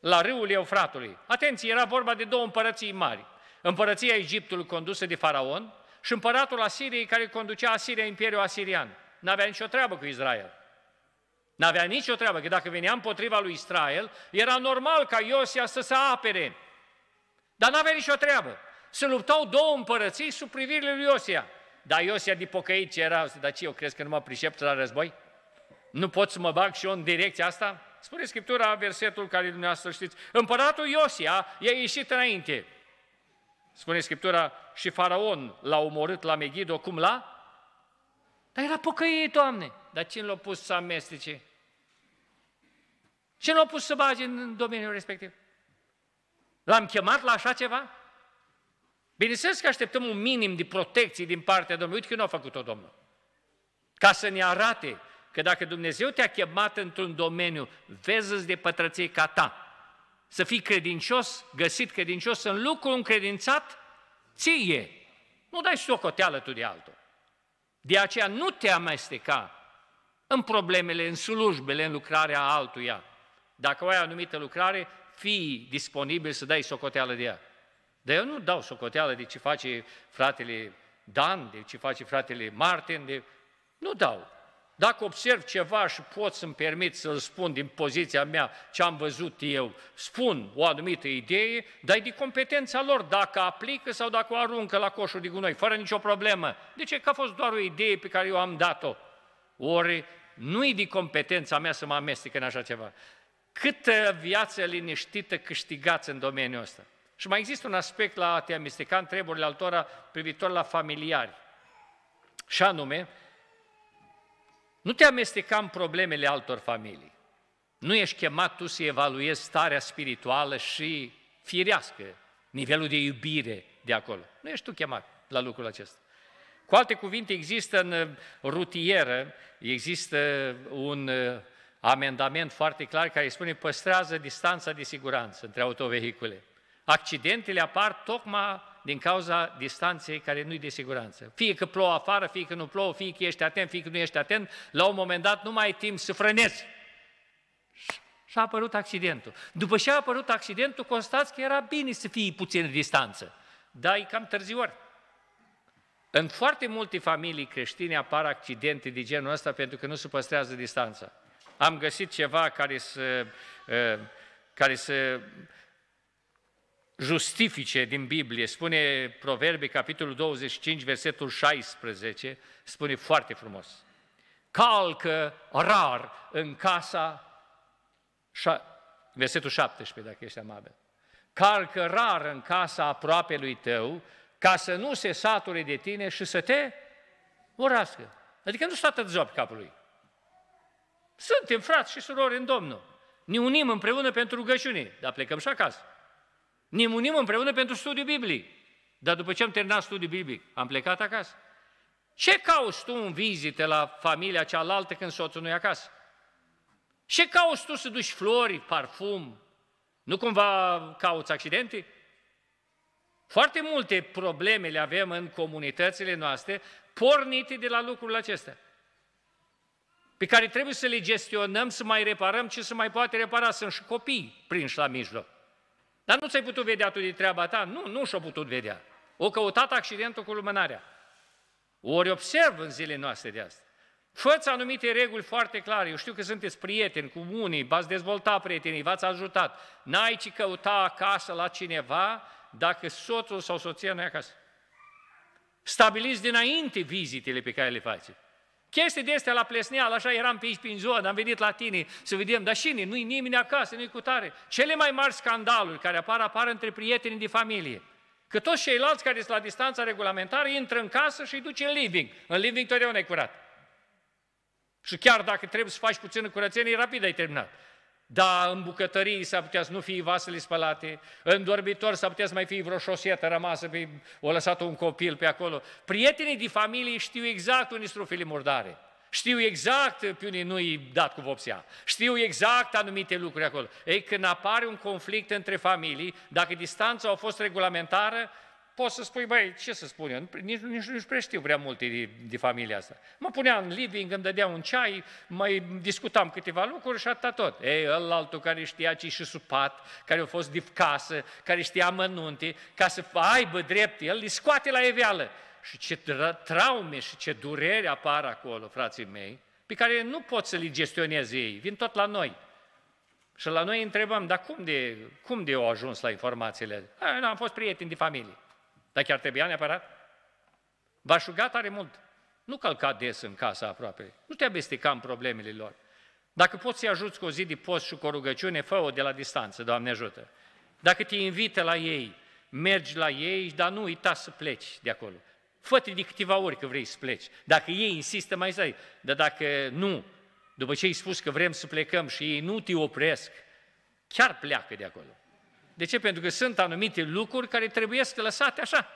la râul Eufratului. Atenție, era vorba de două împărății mari. Împărăția Egiptului condusă de faraon și împăratul Asiriei care conducea Asiria, Imperiul Asirian. N-avea nicio treabă cu Israel. N-avea nicio treabă, că dacă venea împotriva lui Israel, era normal ca Iosia să se apere. Dar n-avea nicio treabă. Se luptau două împărății sub privirile lui Iosia. Dar Iosia de pocăit ce era, dar ce eu crezi că nu mă pricep la război? Nu pot să mă bag și eu în direcția asta? Spune Scriptura versetul care dumneavoastră știți. Împăratul Iosia i-a ieșit înainte Spune Scriptura, și faraon l-a omorât la Megiddo, cum la? Dar era pocăit, Doamne! Dar cine l-a pus să amestece? Cine l-a pus să bage în domeniul respectiv? L-am chemat la așa ceva? Bineînțeles că așteptăm un minim de protecție din partea Domnului. Uite că nu a făcut-o Domnul. Ca să ne arate că dacă Dumnezeu te-a chemat într-un domeniu, vezi de pătrății ca ta să fii credincios, găsit credincios în lucru încredințat ție. Nu dai socoteală tu de altul. De aceea nu te amesteca în problemele, în slujbele, în lucrarea altuia. Dacă ai anumită lucrare, fii disponibil să dai socoteală de ea. Dar eu nu dau socoteală de ce face fratele Dan, de ce face fratele Martin, de... nu dau. Dacă observ ceva și pot să-mi permit să-l spun din poziția mea ce am văzut eu, spun o anumită idee, dar e de competența lor dacă aplică sau dacă o aruncă la coșul de gunoi, fără nicio problemă. De deci ce? Că a fost doar o idee pe care eu am dat-o. Ori nu e de competența mea să mă amestec în așa ceva. Câtă viață liniștită câștigați în domeniul ăsta. Și mai există un aspect la a te amesteca în treburile altora privitor la familiari. Și anume, nu te amesteca în problemele altor familii. Nu ești chemat tu să evaluezi starea spirituală și firească, nivelul de iubire de acolo. Nu ești tu chemat la lucrul acesta. Cu alte cuvinte, există în uh, rutieră, există un uh, amendament foarte clar care spune păstrează distanța de siguranță între autovehicule. Accidentele apar tocmai din cauza distanței care nu-i de siguranță. Fie că plouă afară, fie că nu plouă, fie că ești atent, fie că nu ești atent, la un moment dat nu mai ai timp să frânezi. Și a apărut accidentul. După ce a apărut accidentul, constați că era bine să fii puțin distanță. Dar e cam târziu. În foarte multe familii creștine apar accidente de genul ăsta pentru că nu se păstrează distanța. Am găsit ceva care să, eh, care să justifice din Biblie. Spune Proverbe, capitolul 25, versetul 16, spune foarte frumos. Calcă rar în casa, versetul 17, dacă ești amabil. Calcă rar în casa aproape lui tău, ca să nu se sature de tine și să te urască. Adică nu ziua pe capul capului. Suntem frați și surori în Domnul. Ne unim împreună pentru rugăciune, dar plecăm și acasă. Ne munim împreună pentru studiu biblic. Dar după ce am terminat studiul biblic, am plecat acasă. Ce cauți tu în vizite la familia cealaltă când soțul nu e acasă? Ce cauți tu să duci flori, parfum? Nu cumva cauți accidente? Foarte multe probleme le avem în comunitățile noastre, pornite de la lucrurile acestea, pe care trebuie să le gestionăm, să mai reparăm ce se mai poate repara. Sunt și copii prinși la mijloc. Dar nu ți-ai putut vedea tu de treaba ta? Nu, nu și-o putut vedea. O căutat accidentul cu lumânarea. Ori observ în zilele noastre de azi. Făți anumite reguli foarte clare. Eu știu că sunteți prieteni cu unii, v-ați dezvoltat prietenii, v-ați ajutat. N-ai ce căuta acasă la cineva dacă soțul sau soția nu e acasă. Stabiliți dinainte vizitele pe care le faceți. Chestii de astea la plesneal, așa eram pe aici prin zonă, am venit la tine să vedem, dar cine? Nu-i nimeni acasă, nu-i cu tare. Cele mai mari scandaluri care apar, apar între prietenii de familie. Că toți ceilalți care sunt la distanța regulamentară intră în casă și îi duce în living. În living totdeauna e curat. Și chiar dacă trebuie să faci puțină curățenie, rapid ai terminat. Da, în bucătărie s-ar putea să nu fie vasele spălate, în dormitor s-ar putea să mai fie vreo șosetă rămasă, pe, o lăsat un copil pe acolo. Prietenii de familie știu exact unde rufele murdare. Știu exact pe unii nu-i dat cu vopsea. Știu exact anumite lucruri acolo. Ei, când apare un conflict între familii, dacă distanța a fost regulamentară, poți să spui, băi, ce să spun eu, nici, nici, nici prea știu prea multe de, de familia asta. Mă puneam în living, îmi dădea un ceai, mai discutam câteva lucruri și atâta tot. Ei, altul care știa ce și supat, care a fost de casă, care știa mănunte, ca să aibă drept, el îi scoate la eveală. Și ce traume și ce dureri apar acolo, frații mei, pe care nu pot să le gestioneze ei, vin tot la noi. Și la noi întrebăm, dar cum de, cum de au ajuns la informațiile? nu, am fost prieteni de familie. Dar chiar trebuia neapărat? v a ruga tare mult. Nu călca des în casa aproape. Nu te amesteca în problemele lor. Dacă poți să-i ajuți cu o zi de post și cu o rugăciune, fă-o de la distanță, Doamne ajută. Dacă te invită la ei, mergi la ei, dar nu uita să pleci de acolo. Fă-te de câteva ori că vrei să pleci. Dacă ei insistă, mai stai. Dar dacă nu, după ce ai spus că vrem să plecăm și ei nu te opresc, chiar pleacă de acolo. De ce? Pentru că sunt anumite lucruri care trebuie să lăsate așa.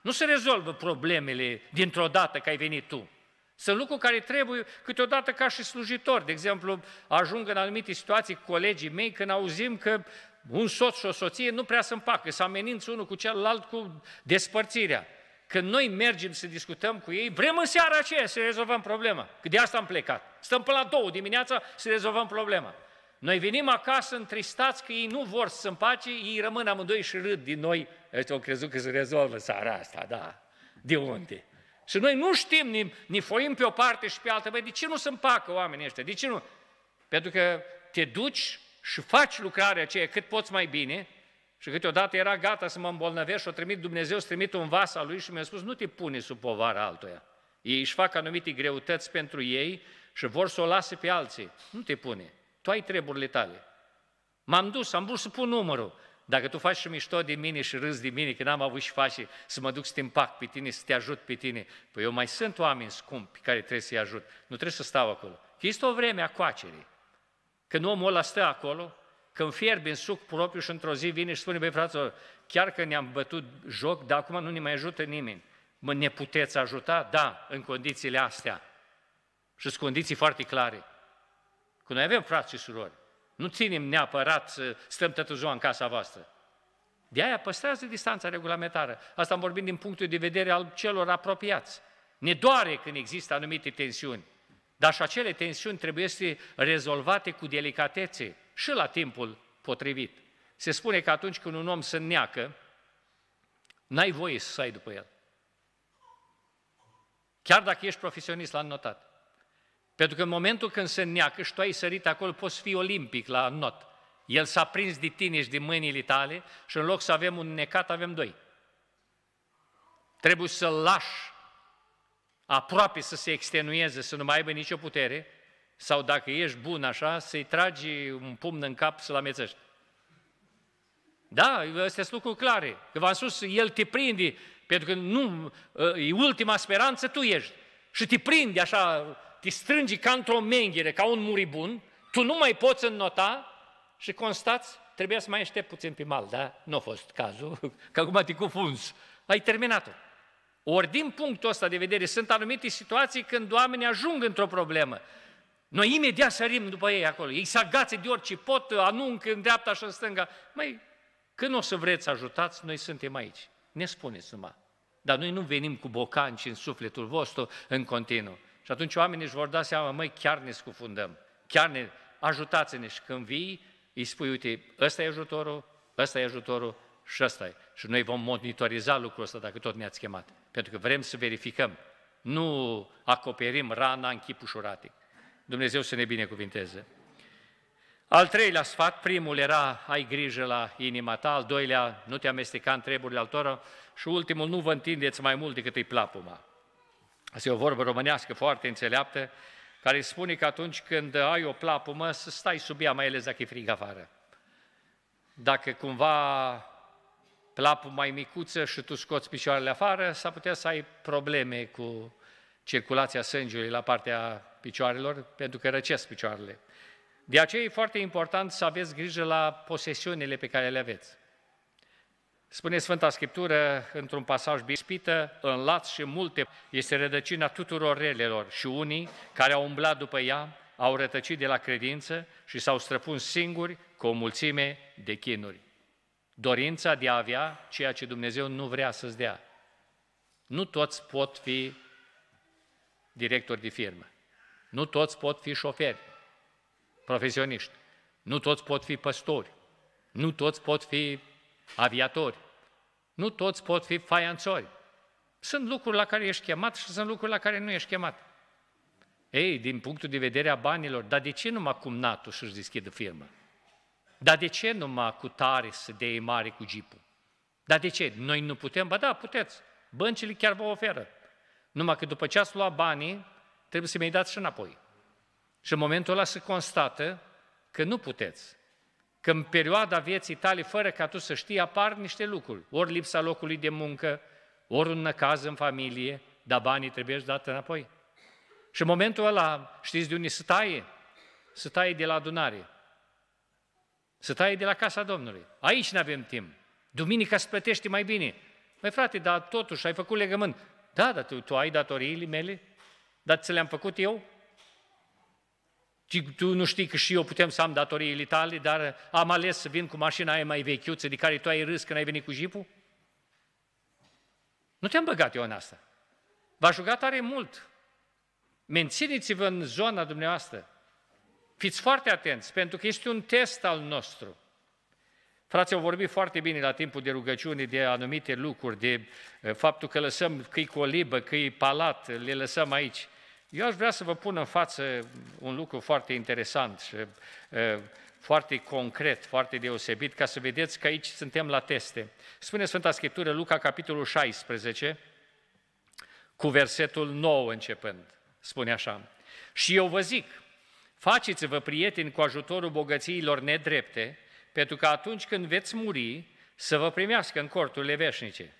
Nu se rezolvă problemele dintr-o dată că ai venit tu. Sunt lucruri care trebuie câteodată ca și slujitor. De exemplu, ajung în anumite situații cu colegii mei când auzim că un soț și o soție nu prea se împacă, să amenință unul cu celălalt cu despărțirea. Când noi mergem să discutăm cu ei, vrem în seara aceea să rezolvăm problema. Că de asta am plecat. Stăm până la două dimineața să rezolvăm problema. Noi venim acasă întristați că ei nu vor să împace, ei rămân amândoi și râd din noi. Ăștia au crezut că se rezolvă țara asta, da. De unde? Și noi nu știm, ne, ne foim pe o parte și pe alta. Băi, de ce nu se împacă oamenii ăștia? De ce nu? Pentru că te duci și faci lucrarea aceea cât poți mai bine și câteodată era gata să mă îmbolnăvești și o trimit Dumnezeu, o trimit un vas al lui și mi-a spus, nu te pune sub povara altuia. Ei își fac anumite greutăți pentru ei și vor să o lase pe alții. Nu te pune. Tu ai treburile tale. M-am dus, am vrut să pun numărul. Dacă tu faci și mișto de mine și râzi de mine, că n-am avut și face să mă duc să te împac pe tine, să te ajut pe tine, păi eu mai sunt oameni scumpi care trebuie să-i ajut. Nu trebuie să stau acolo. Că este o vreme a coacerii. Când omul ăla stă acolo, când fierbe în suc propriu și într-o zi vine și spune, băi fraților, chiar că ne-am bătut joc, dar acum nu ne mai ajută nimeni. Mă, ne puteți ajuta? Da, în condițiile astea. Și sunt condiții foarte clare. Că noi avem frați și surori. Nu ținem neapărat să stăm tătăjoa în casa voastră. De aia păstrează distanța regulamentară. Asta am vorbit din punctul de vedere al celor apropiați. Ne doare când există anumite tensiuni. Dar și acele tensiuni trebuie să fie rezolvate cu delicatețe și la timpul potrivit. Se spune că atunci când un om se neacă, n-ai voie să ai după el. Chiar dacă ești profesionist l l-am notat. Pentru că în momentul când se neacă și tu ai sărit acolo, poți fi olimpic la not. El s-a prins de tine și de mâinile tale și în loc să avem un necat, avem doi. Trebuie să-l lași aproape să se extenueze, să nu mai aibă nicio putere, sau dacă ești bun așa, să-i tragi un pumn în cap să-l amețești. Da, astea sunt lucruri clare. Că v-am spus, el te prinde, pentru că nu, e ultima speranță, tu ești. Și te prinde așa, te strângi ca într-o menghire, ca un muribun, tu nu mai poți înnota și constați, trebuia să mai aștept puțin pe mal, da? Nu a fost cazul, că acum te cufunzi. Ai terminat-o. Ori din punctul ăsta de vedere sunt anumite situații când oamenii ajung într-o problemă. Noi imediat sărim după ei acolo. Ei se agațe de orice pot, anunc în dreapta și în stânga. Mai când o să vreți să ajutați, noi suntem aici. Ne spuneți numai. Dar noi nu venim cu bocanci în sufletul vostru în continuu. Și atunci oamenii își vor da seama, măi, chiar ne scufundăm, chiar ne, ajutați-ne și când vii, îi spui, uite, ăsta e ajutorul, ăsta e ajutorul și ăsta e. Și noi vom monitoriza lucrul ăsta dacă tot ne-ați chemat. Pentru că vrem să verificăm. Nu acoperim rana în chip ușuratic. Dumnezeu să ne binecuvinteze. Al treilea sfat, primul era, ai grijă la inima ta, al doilea, nu te amesteca în treburile altora și ultimul, nu vă întindeți mai mult decât îi plapuma. Asta e o vorbă românească foarte înțeleaptă, care spune că atunci când ai o plapumă, să stai sub ea, mai ales dacă e frig afară. Dacă cumva plapul mai micuță și tu scoți picioarele afară, s-ar putea să ai probleme cu circulația sângelui la partea picioarelor, pentru că răcesc picioarele. De aceea e foarte important să aveți grijă la posesiunile pe care le aveți. Spune Sfânta Scriptură într-un pasaj bispită, în laț și multe este rădăcina tuturor relelor și unii care au umblat după ea au rătăcit de la credință și s-au străpuns singuri cu o mulțime de chinuri. Dorința de a avea ceea ce Dumnezeu nu vrea să-ți dea. Nu toți pot fi directori de firmă. Nu toți pot fi șoferi, profesioniști. Nu toți pot fi păstori. Nu toți pot fi aviatori. Nu toți pot fi faianțori. Sunt lucruri la care ești chemat și sunt lucruri la care nu ești chemat. Ei, din punctul de vedere a banilor, dar de ce numai cum NATO și-și deschidă firmă? Dar de ce numai cu tare să dea mare cu jeepul? Dar de ce? Noi nu putem? Ba da, puteți. Băncile chiar vă oferă. Numai că după ce ați luat banii, trebuie să mi-i dați și înapoi. Și în momentul ăla se constată că nu puteți că în perioada vieții tale, fără ca tu să știi, apar niște lucruri. Ori lipsa locului de muncă, ori un năcaz în familie, dar banii trebuie dată înapoi. Și în momentul ăla, știți de unde se taie? Se taie de la adunare. Se taie de la casa Domnului. Aici nu avem timp. Duminica se plătește mai bine. Mai frate, dar totuși ai făcut legământ. Da, dar tu, tu ai datoriile mele? Dar ți le-am făcut eu? Tu nu știi că și eu putem să am datoriile tale, dar am ales să vin cu mașina aia mai vechiuță de care tu ai râs când ai venit cu jipul? Nu te-am băgat eu în asta. v a jucat tare mult. Mențineți-vă în zona dumneavoastră. Fiți foarte atenți, pentru că este un test al nostru. Frații au vorbit foarte bine la timpul de rugăciune de anumite lucruri, de eh, faptul că lăsăm că-i colibă, că-i palat, le lăsăm aici – eu aș vrea să vă pun în față un lucru foarte interesant și foarte concret, foarte deosebit, ca să vedeți că aici suntem la teste. Spune Sfânta Scriptură, Luca, capitolul 16, cu versetul 9 începând, spune așa. Și eu vă zic, faceți-vă prieteni cu ajutorul bogățiilor nedrepte, pentru că atunci când veți muri, să vă primească în corturile veșnice.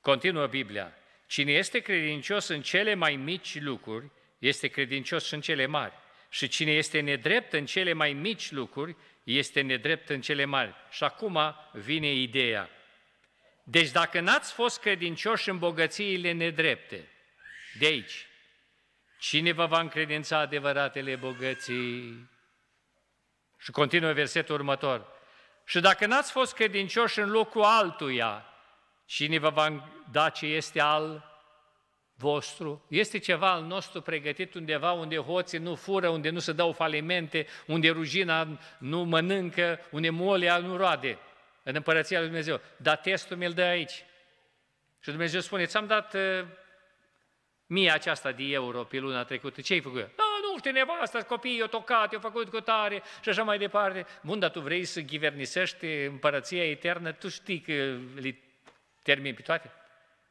Continuă Biblia. Cine este credincios în cele mai mici lucruri, este credincios și în cele mari. Și cine este nedrept în cele mai mici lucruri, este nedrept în cele mari. Și acum vine ideea. Deci dacă n-ați fost credincioși în bogățiile nedrepte, de aici, cine vă va încredința adevăratele bogății? Și continuă versetul următor. Și dacă n-ați fost credincioși în locul altuia, Cine vă va da ce este al vostru? Este ceva al nostru pregătit undeva unde hoții nu fură, unde nu se dau falimente, unde rugina nu mănâncă, unde molea nu roade în Împărăția Lui Dumnezeu. Dar testul mi-l dă aici. Și Dumnezeu spune, ți-am dat uh, mie aceasta de euro pe luna trecută, ce-ai făcut? Da, nu știu, nevastă, copii, eu tocat, eu făcut cu tare și așa mai departe. Bun, dar tu vrei să ghivernisești împărăția eternă, tu știi că le Termin pe toate?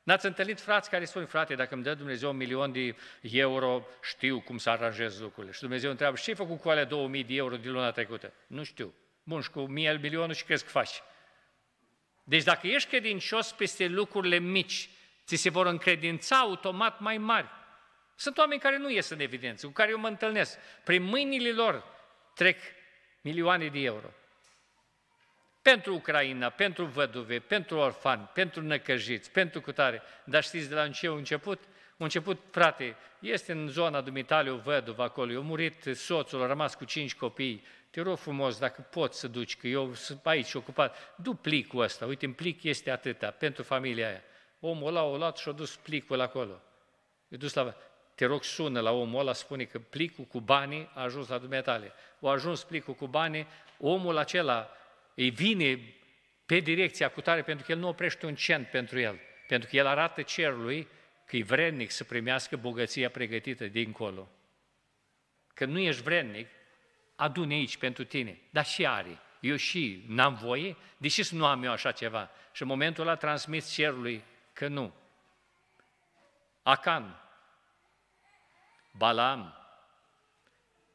N-ați întâlnit frați care spun, frate, dacă îmi dă Dumnezeu un milion de euro, știu cum să aranjez lucrurile. Și Dumnezeu întreabă, ce ai făcut cu alea 2000 de euro din luna trecută? Nu știu. Bun, și cu mie milionul și crezi că faci. Deci dacă ești credincios peste lucrurile mici, ți se vor încredința automat mai mari. Sunt oameni care nu ies în evidență, cu care eu mă întâlnesc. Prin mâinile lor trec milioane de euro pentru Ucraina, pentru văduve, pentru orfani, pentru necăjiți, pentru cutare. Dar știți de la ce au început? Au început, frate, este în zona dumitale o văduvă acolo, a murit soțul, a rămas cu cinci copii, te rog frumos, dacă poți să duci, că eu sunt aici ocupat, du plicul ăsta, uite, în plic este atâta, pentru familia aia. Omul ăla a luat și a dus plicul acolo. I-a dus la... Te rog, sună la omul ăla, spune că plicul cu banii a ajuns la dumneatale. O ajuns plicul cu banii, omul acela îi vine pe direcția cu tare pentru că el nu oprește un cent pentru el, pentru că el arată cerului că e vrednic să primească bogăția pregătită dincolo. Că nu ești vrednic, adune aici pentru tine, dar și are. Eu și n-am voie, deși să nu am eu așa ceva. Și în momentul ăla transmis cerului că nu. Acan, Balam,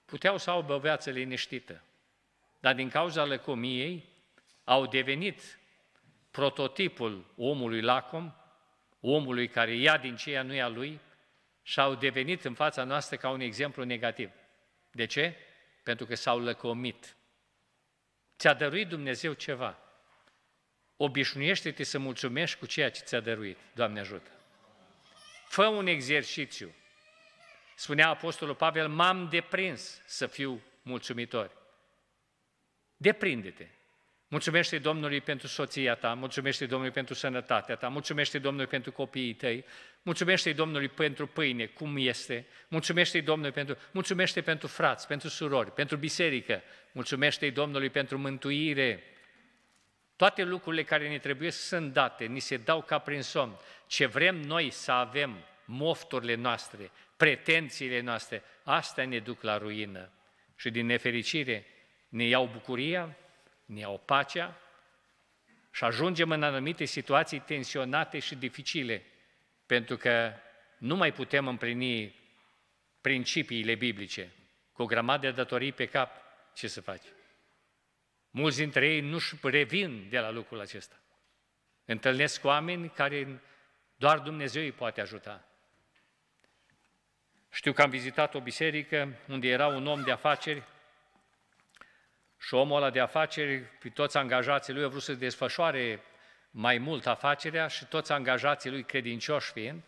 puteau să aibă o viață liniștită, dar din cauza lăcomiei au devenit prototipul omului lacom, omului care ia din ceea nu ia lui, și au devenit în fața noastră ca un exemplu negativ. De ce? Pentru că s-au lăcomit. Ți-a dăruit Dumnezeu ceva. Obișnuiește-te să mulțumești cu ceea ce ți-a dăruit. Doamne ajută! Fă un exercițiu. Spunea Apostolul Pavel, m-am deprins să fiu mulțumitor. Deprinde-te. Mulțumește Domnului pentru soția ta, mulțumește Domnului pentru sănătatea ta, mulțumește Domnului pentru copiii tăi, mulțumește Domnului pentru pâine, cum este, mulțumește Domnului pentru, mulțumește pentru frați, pentru surori, pentru biserică, mulțumește Domnului pentru mântuire. Toate lucrurile care ne trebuie sunt date, ni se dau ca prin somn. Ce vrem noi să avem, mofturile noastre, pretențiile noastre, astea ne duc la ruină. Și din nefericire ne iau bucuria, ne iau pacea și ajungem în anumite situații tensionate și dificile, pentru că nu mai putem împlini principiile biblice cu o grămadă de datorii pe cap. Ce să faci? Mulți dintre ei nu-și revin de la lucrul acesta. Întâlnesc oameni care doar Dumnezeu îi poate ajuta. Știu că am vizitat o biserică unde era un om de afaceri și omul ăla de afaceri, toți angajații lui au vrut să desfășoare mai mult afacerea și toți angajații lui credincioși fiind,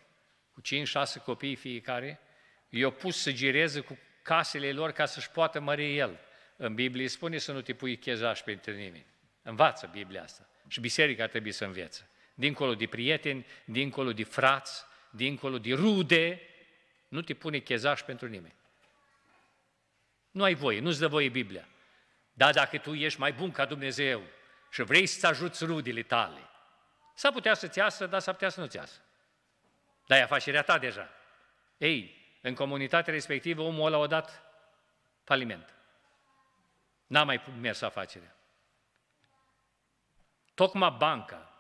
cu 5-6 copii fiecare, i-au pus să gireze cu casele lor ca să-și poată mări el. În Biblie spune să nu te pui chezași pentru nimeni. Învață Biblia asta. Și biserica trebuie să învețe. Dincolo de prieteni, dincolo de frați, dincolo de rude, nu te pune chezași pentru nimeni. Nu ai voie, nu-ți dă voie Biblia. Da, dacă tu ești mai bun ca Dumnezeu și vrei să-ți ajuți rudile tale, s-ar putea să-ți iasă, dar s-ar putea să nu-ți iasă. Dar e afacerea ta deja. Ei, în comunitatea respectivă, omul ăla a dat faliment. N-a mai mers afacerea. Tocmai banca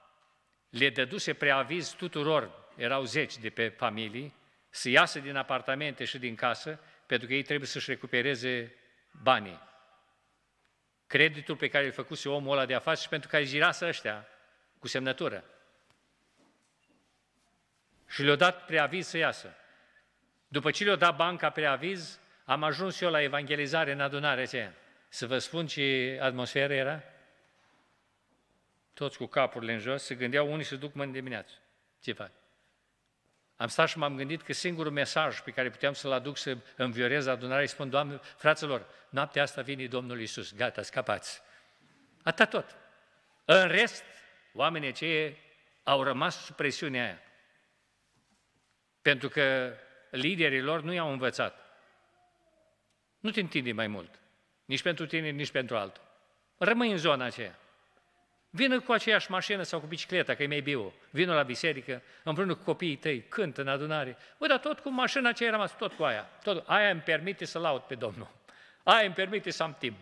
le dăduse preaviz tuturor, erau zeci de pe familii, să iasă din apartamente și din casă, pentru că ei trebuie să-și recupereze banii creditul pe care îl făcuse omul ăla de afaceri și pentru care girase ăștia cu semnătură. Și le-a dat preaviz să iasă. După ce le-a dat banca preaviz, am ajuns eu la evangelizare în adunare aceea. Să vă spun ce atmosferă era? Toți cu capurile în jos, se gândeau unii să duc mâine dimineață. Ce fac? Am stat și m-am gândit că singurul mesaj pe care puteam să-l aduc să înviorez adunarea, îi spun, Doamne, fraților, noaptea asta vine Domnul Isus, gata, scapați. Atât tot. În rest, oamenii cei au rămas sub presiunea aia. Pentru că liderii lor nu i-au învățat. Nu te întinde mai mult. Nici pentru tine, nici pentru altul. Rămâi în zona aceea. Vină cu aceeași mașină sau cu bicicleta, că e mai bio. Vină la biserică, împreună cu copiii tăi, cânt în adunare. Bă, dar tot cu mașina ce ai rămas, tot cu aia. Tot, aia îmi permite să laud pe Domnul. Aia îmi permite să am timp.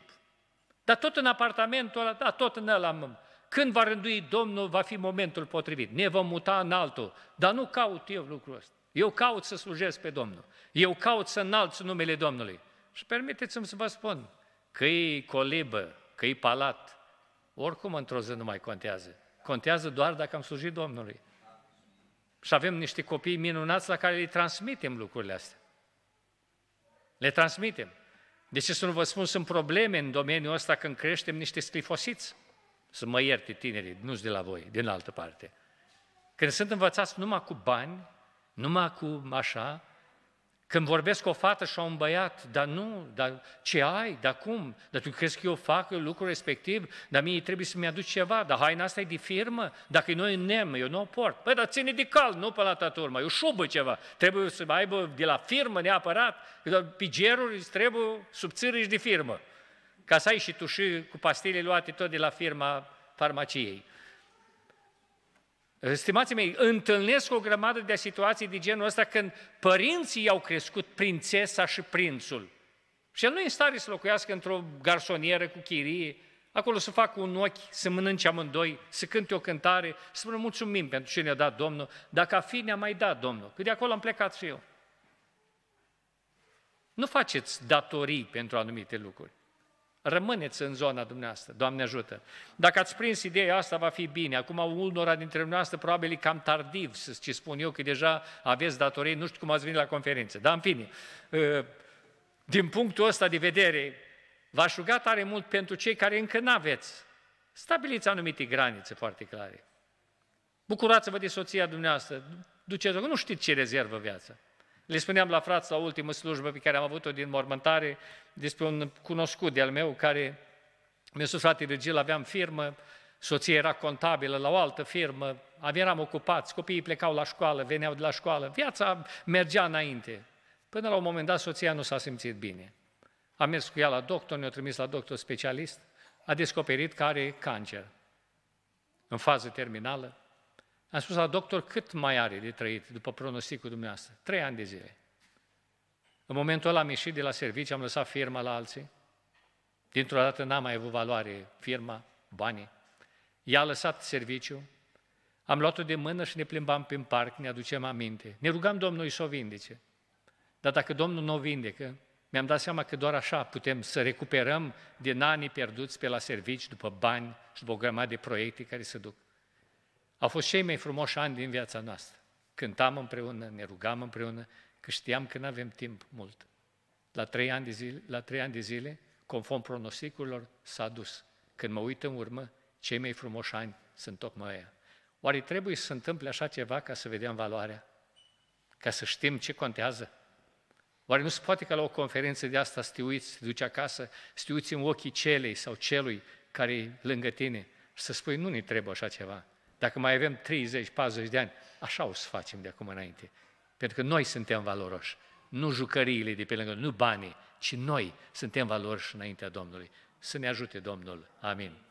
Dar tot în apartamentul ăla, da, tot în ăla am. Când va rândui Domnul, va fi momentul potrivit. Ne vom muta în altul. Dar nu caut eu lucrul ăsta. Eu caut să slujesc pe Domnul. Eu caut să înalț numele Domnului. Și permiteți-mi să vă spun că e colibă, că e palat, oricum, într-o zi nu mai contează. Contează doar dacă am slujit Domnului. Și avem niște copii minunați la care le transmitem lucrurile astea. Le transmitem. ce să nu vă spun, sunt probleme în domeniul ăsta când creștem niște sclifosiți. Să mă ierte tinerii, nu de la voi, din altă parte. Când sunt învățați numai cu bani, numai cu așa, când vorbesc cu o fată și un băiat, dar nu, dar ce ai, dar cum? Dar tu crezi că eu fac lucrul respectiv, dar mie trebuie să-mi aduci ceva, dar haina asta e de firmă, dacă nu e nem, eu nu o port. Păi, dar ține de cal, nu pe la toată eu șubă ceva, trebuie să aibă de la firmă neapărat, că pe geruri îți trebuie subțiri de firmă, ca să ai și tu și cu pastile luate tot de la firma farmaciei. Stimați mei, întâlnesc o grămadă de situații de genul ăsta când părinții i-au crescut prințesa și prințul. Și el nu e în stare să locuiască într-o garsonieră cu chirie, acolo să facă un ochi, să mănânce amândoi, să cânte o cântare, să spună mulțumim pentru ce ne-a dat Domnul, dacă a fi ne-a mai dat Domnul, că de acolo am plecat și eu. Nu faceți datorii pentru anumite lucruri. Rămâneți în zona dumneavoastră, Doamne ajută. Dacă ați prins ideea asta, va fi bine. Acum, unora dintre dumneavoastră, probabil e cam tardiv să ce spun eu, că deja aveți datorii, nu știu cum ați venit la conferință. Dar, în fine, ă, din punctul ăsta de vedere, v-aș ruga tare mult pentru cei care încă nu aveți Stabiliți anumite granițe foarte clare. Bucurați-vă de soția dumneavoastră, duceți-o, nu știți ce rezervă viața. Le spuneam la frați la ultimă slujbă pe care am avut-o din mormântare despre un cunoscut de-al meu care mi-a spus, frate Virgil, aveam firmă, soția era contabilă la o altă firmă, eram ocupați, copiii plecau la școală, veneau de la școală, viața mergea înainte. Până la un moment dat, soția nu s-a simțit bine. Am mers cu ea la doctor, ne-a trimis la doctor specialist, a descoperit că are cancer în fază terminală, am spus la doctor cât mai are de trăit după pronosticul dumneavoastră. Trei ani de zile. În momentul ăla am ieșit de la serviciu, am lăsat firma la alții. Dintr-o dată n-a mai avut valoare firma, banii. i a lăsat serviciu, am luat-o de mână și ne plimbam prin parc, ne aducem aminte. Ne rugam Domnului să o vindece. Dar dacă Domnul nu o vindecă, mi-am dat seama că doar așa putem să recuperăm din anii pierduți pe la servici, după bani și după o grămadă de proiecte care se duc. Au fost cei mai frumoși ani din viața noastră. Cântam împreună, ne rugam împreună, că știam că nu avem timp mult. La trei ani de zile, la trei ani de zile conform pronosticurilor, s-a dus. Când mă uit în urmă, cei mai frumoși ani sunt tocmai aia. Oare trebuie să se întâmple așa ceva ca să vedem valoarea? Ca să știm ce contează? Oare nu se poate ca la o conferință de asta să te uiți, să te duci acasă, să te uiți în ochii celei sau celui care e lângă tine și să spui, nu ne trebuie așa ceva. Dacă mai avem 30-40 de ani, așa o să facem de acum înainte. Pentru că noi suntem valoroși. Nu jucăriile de pe lângă, nu banii, ci noi suntem valoroși înaintea Domnului. Să ne ajute Domnul. Amin.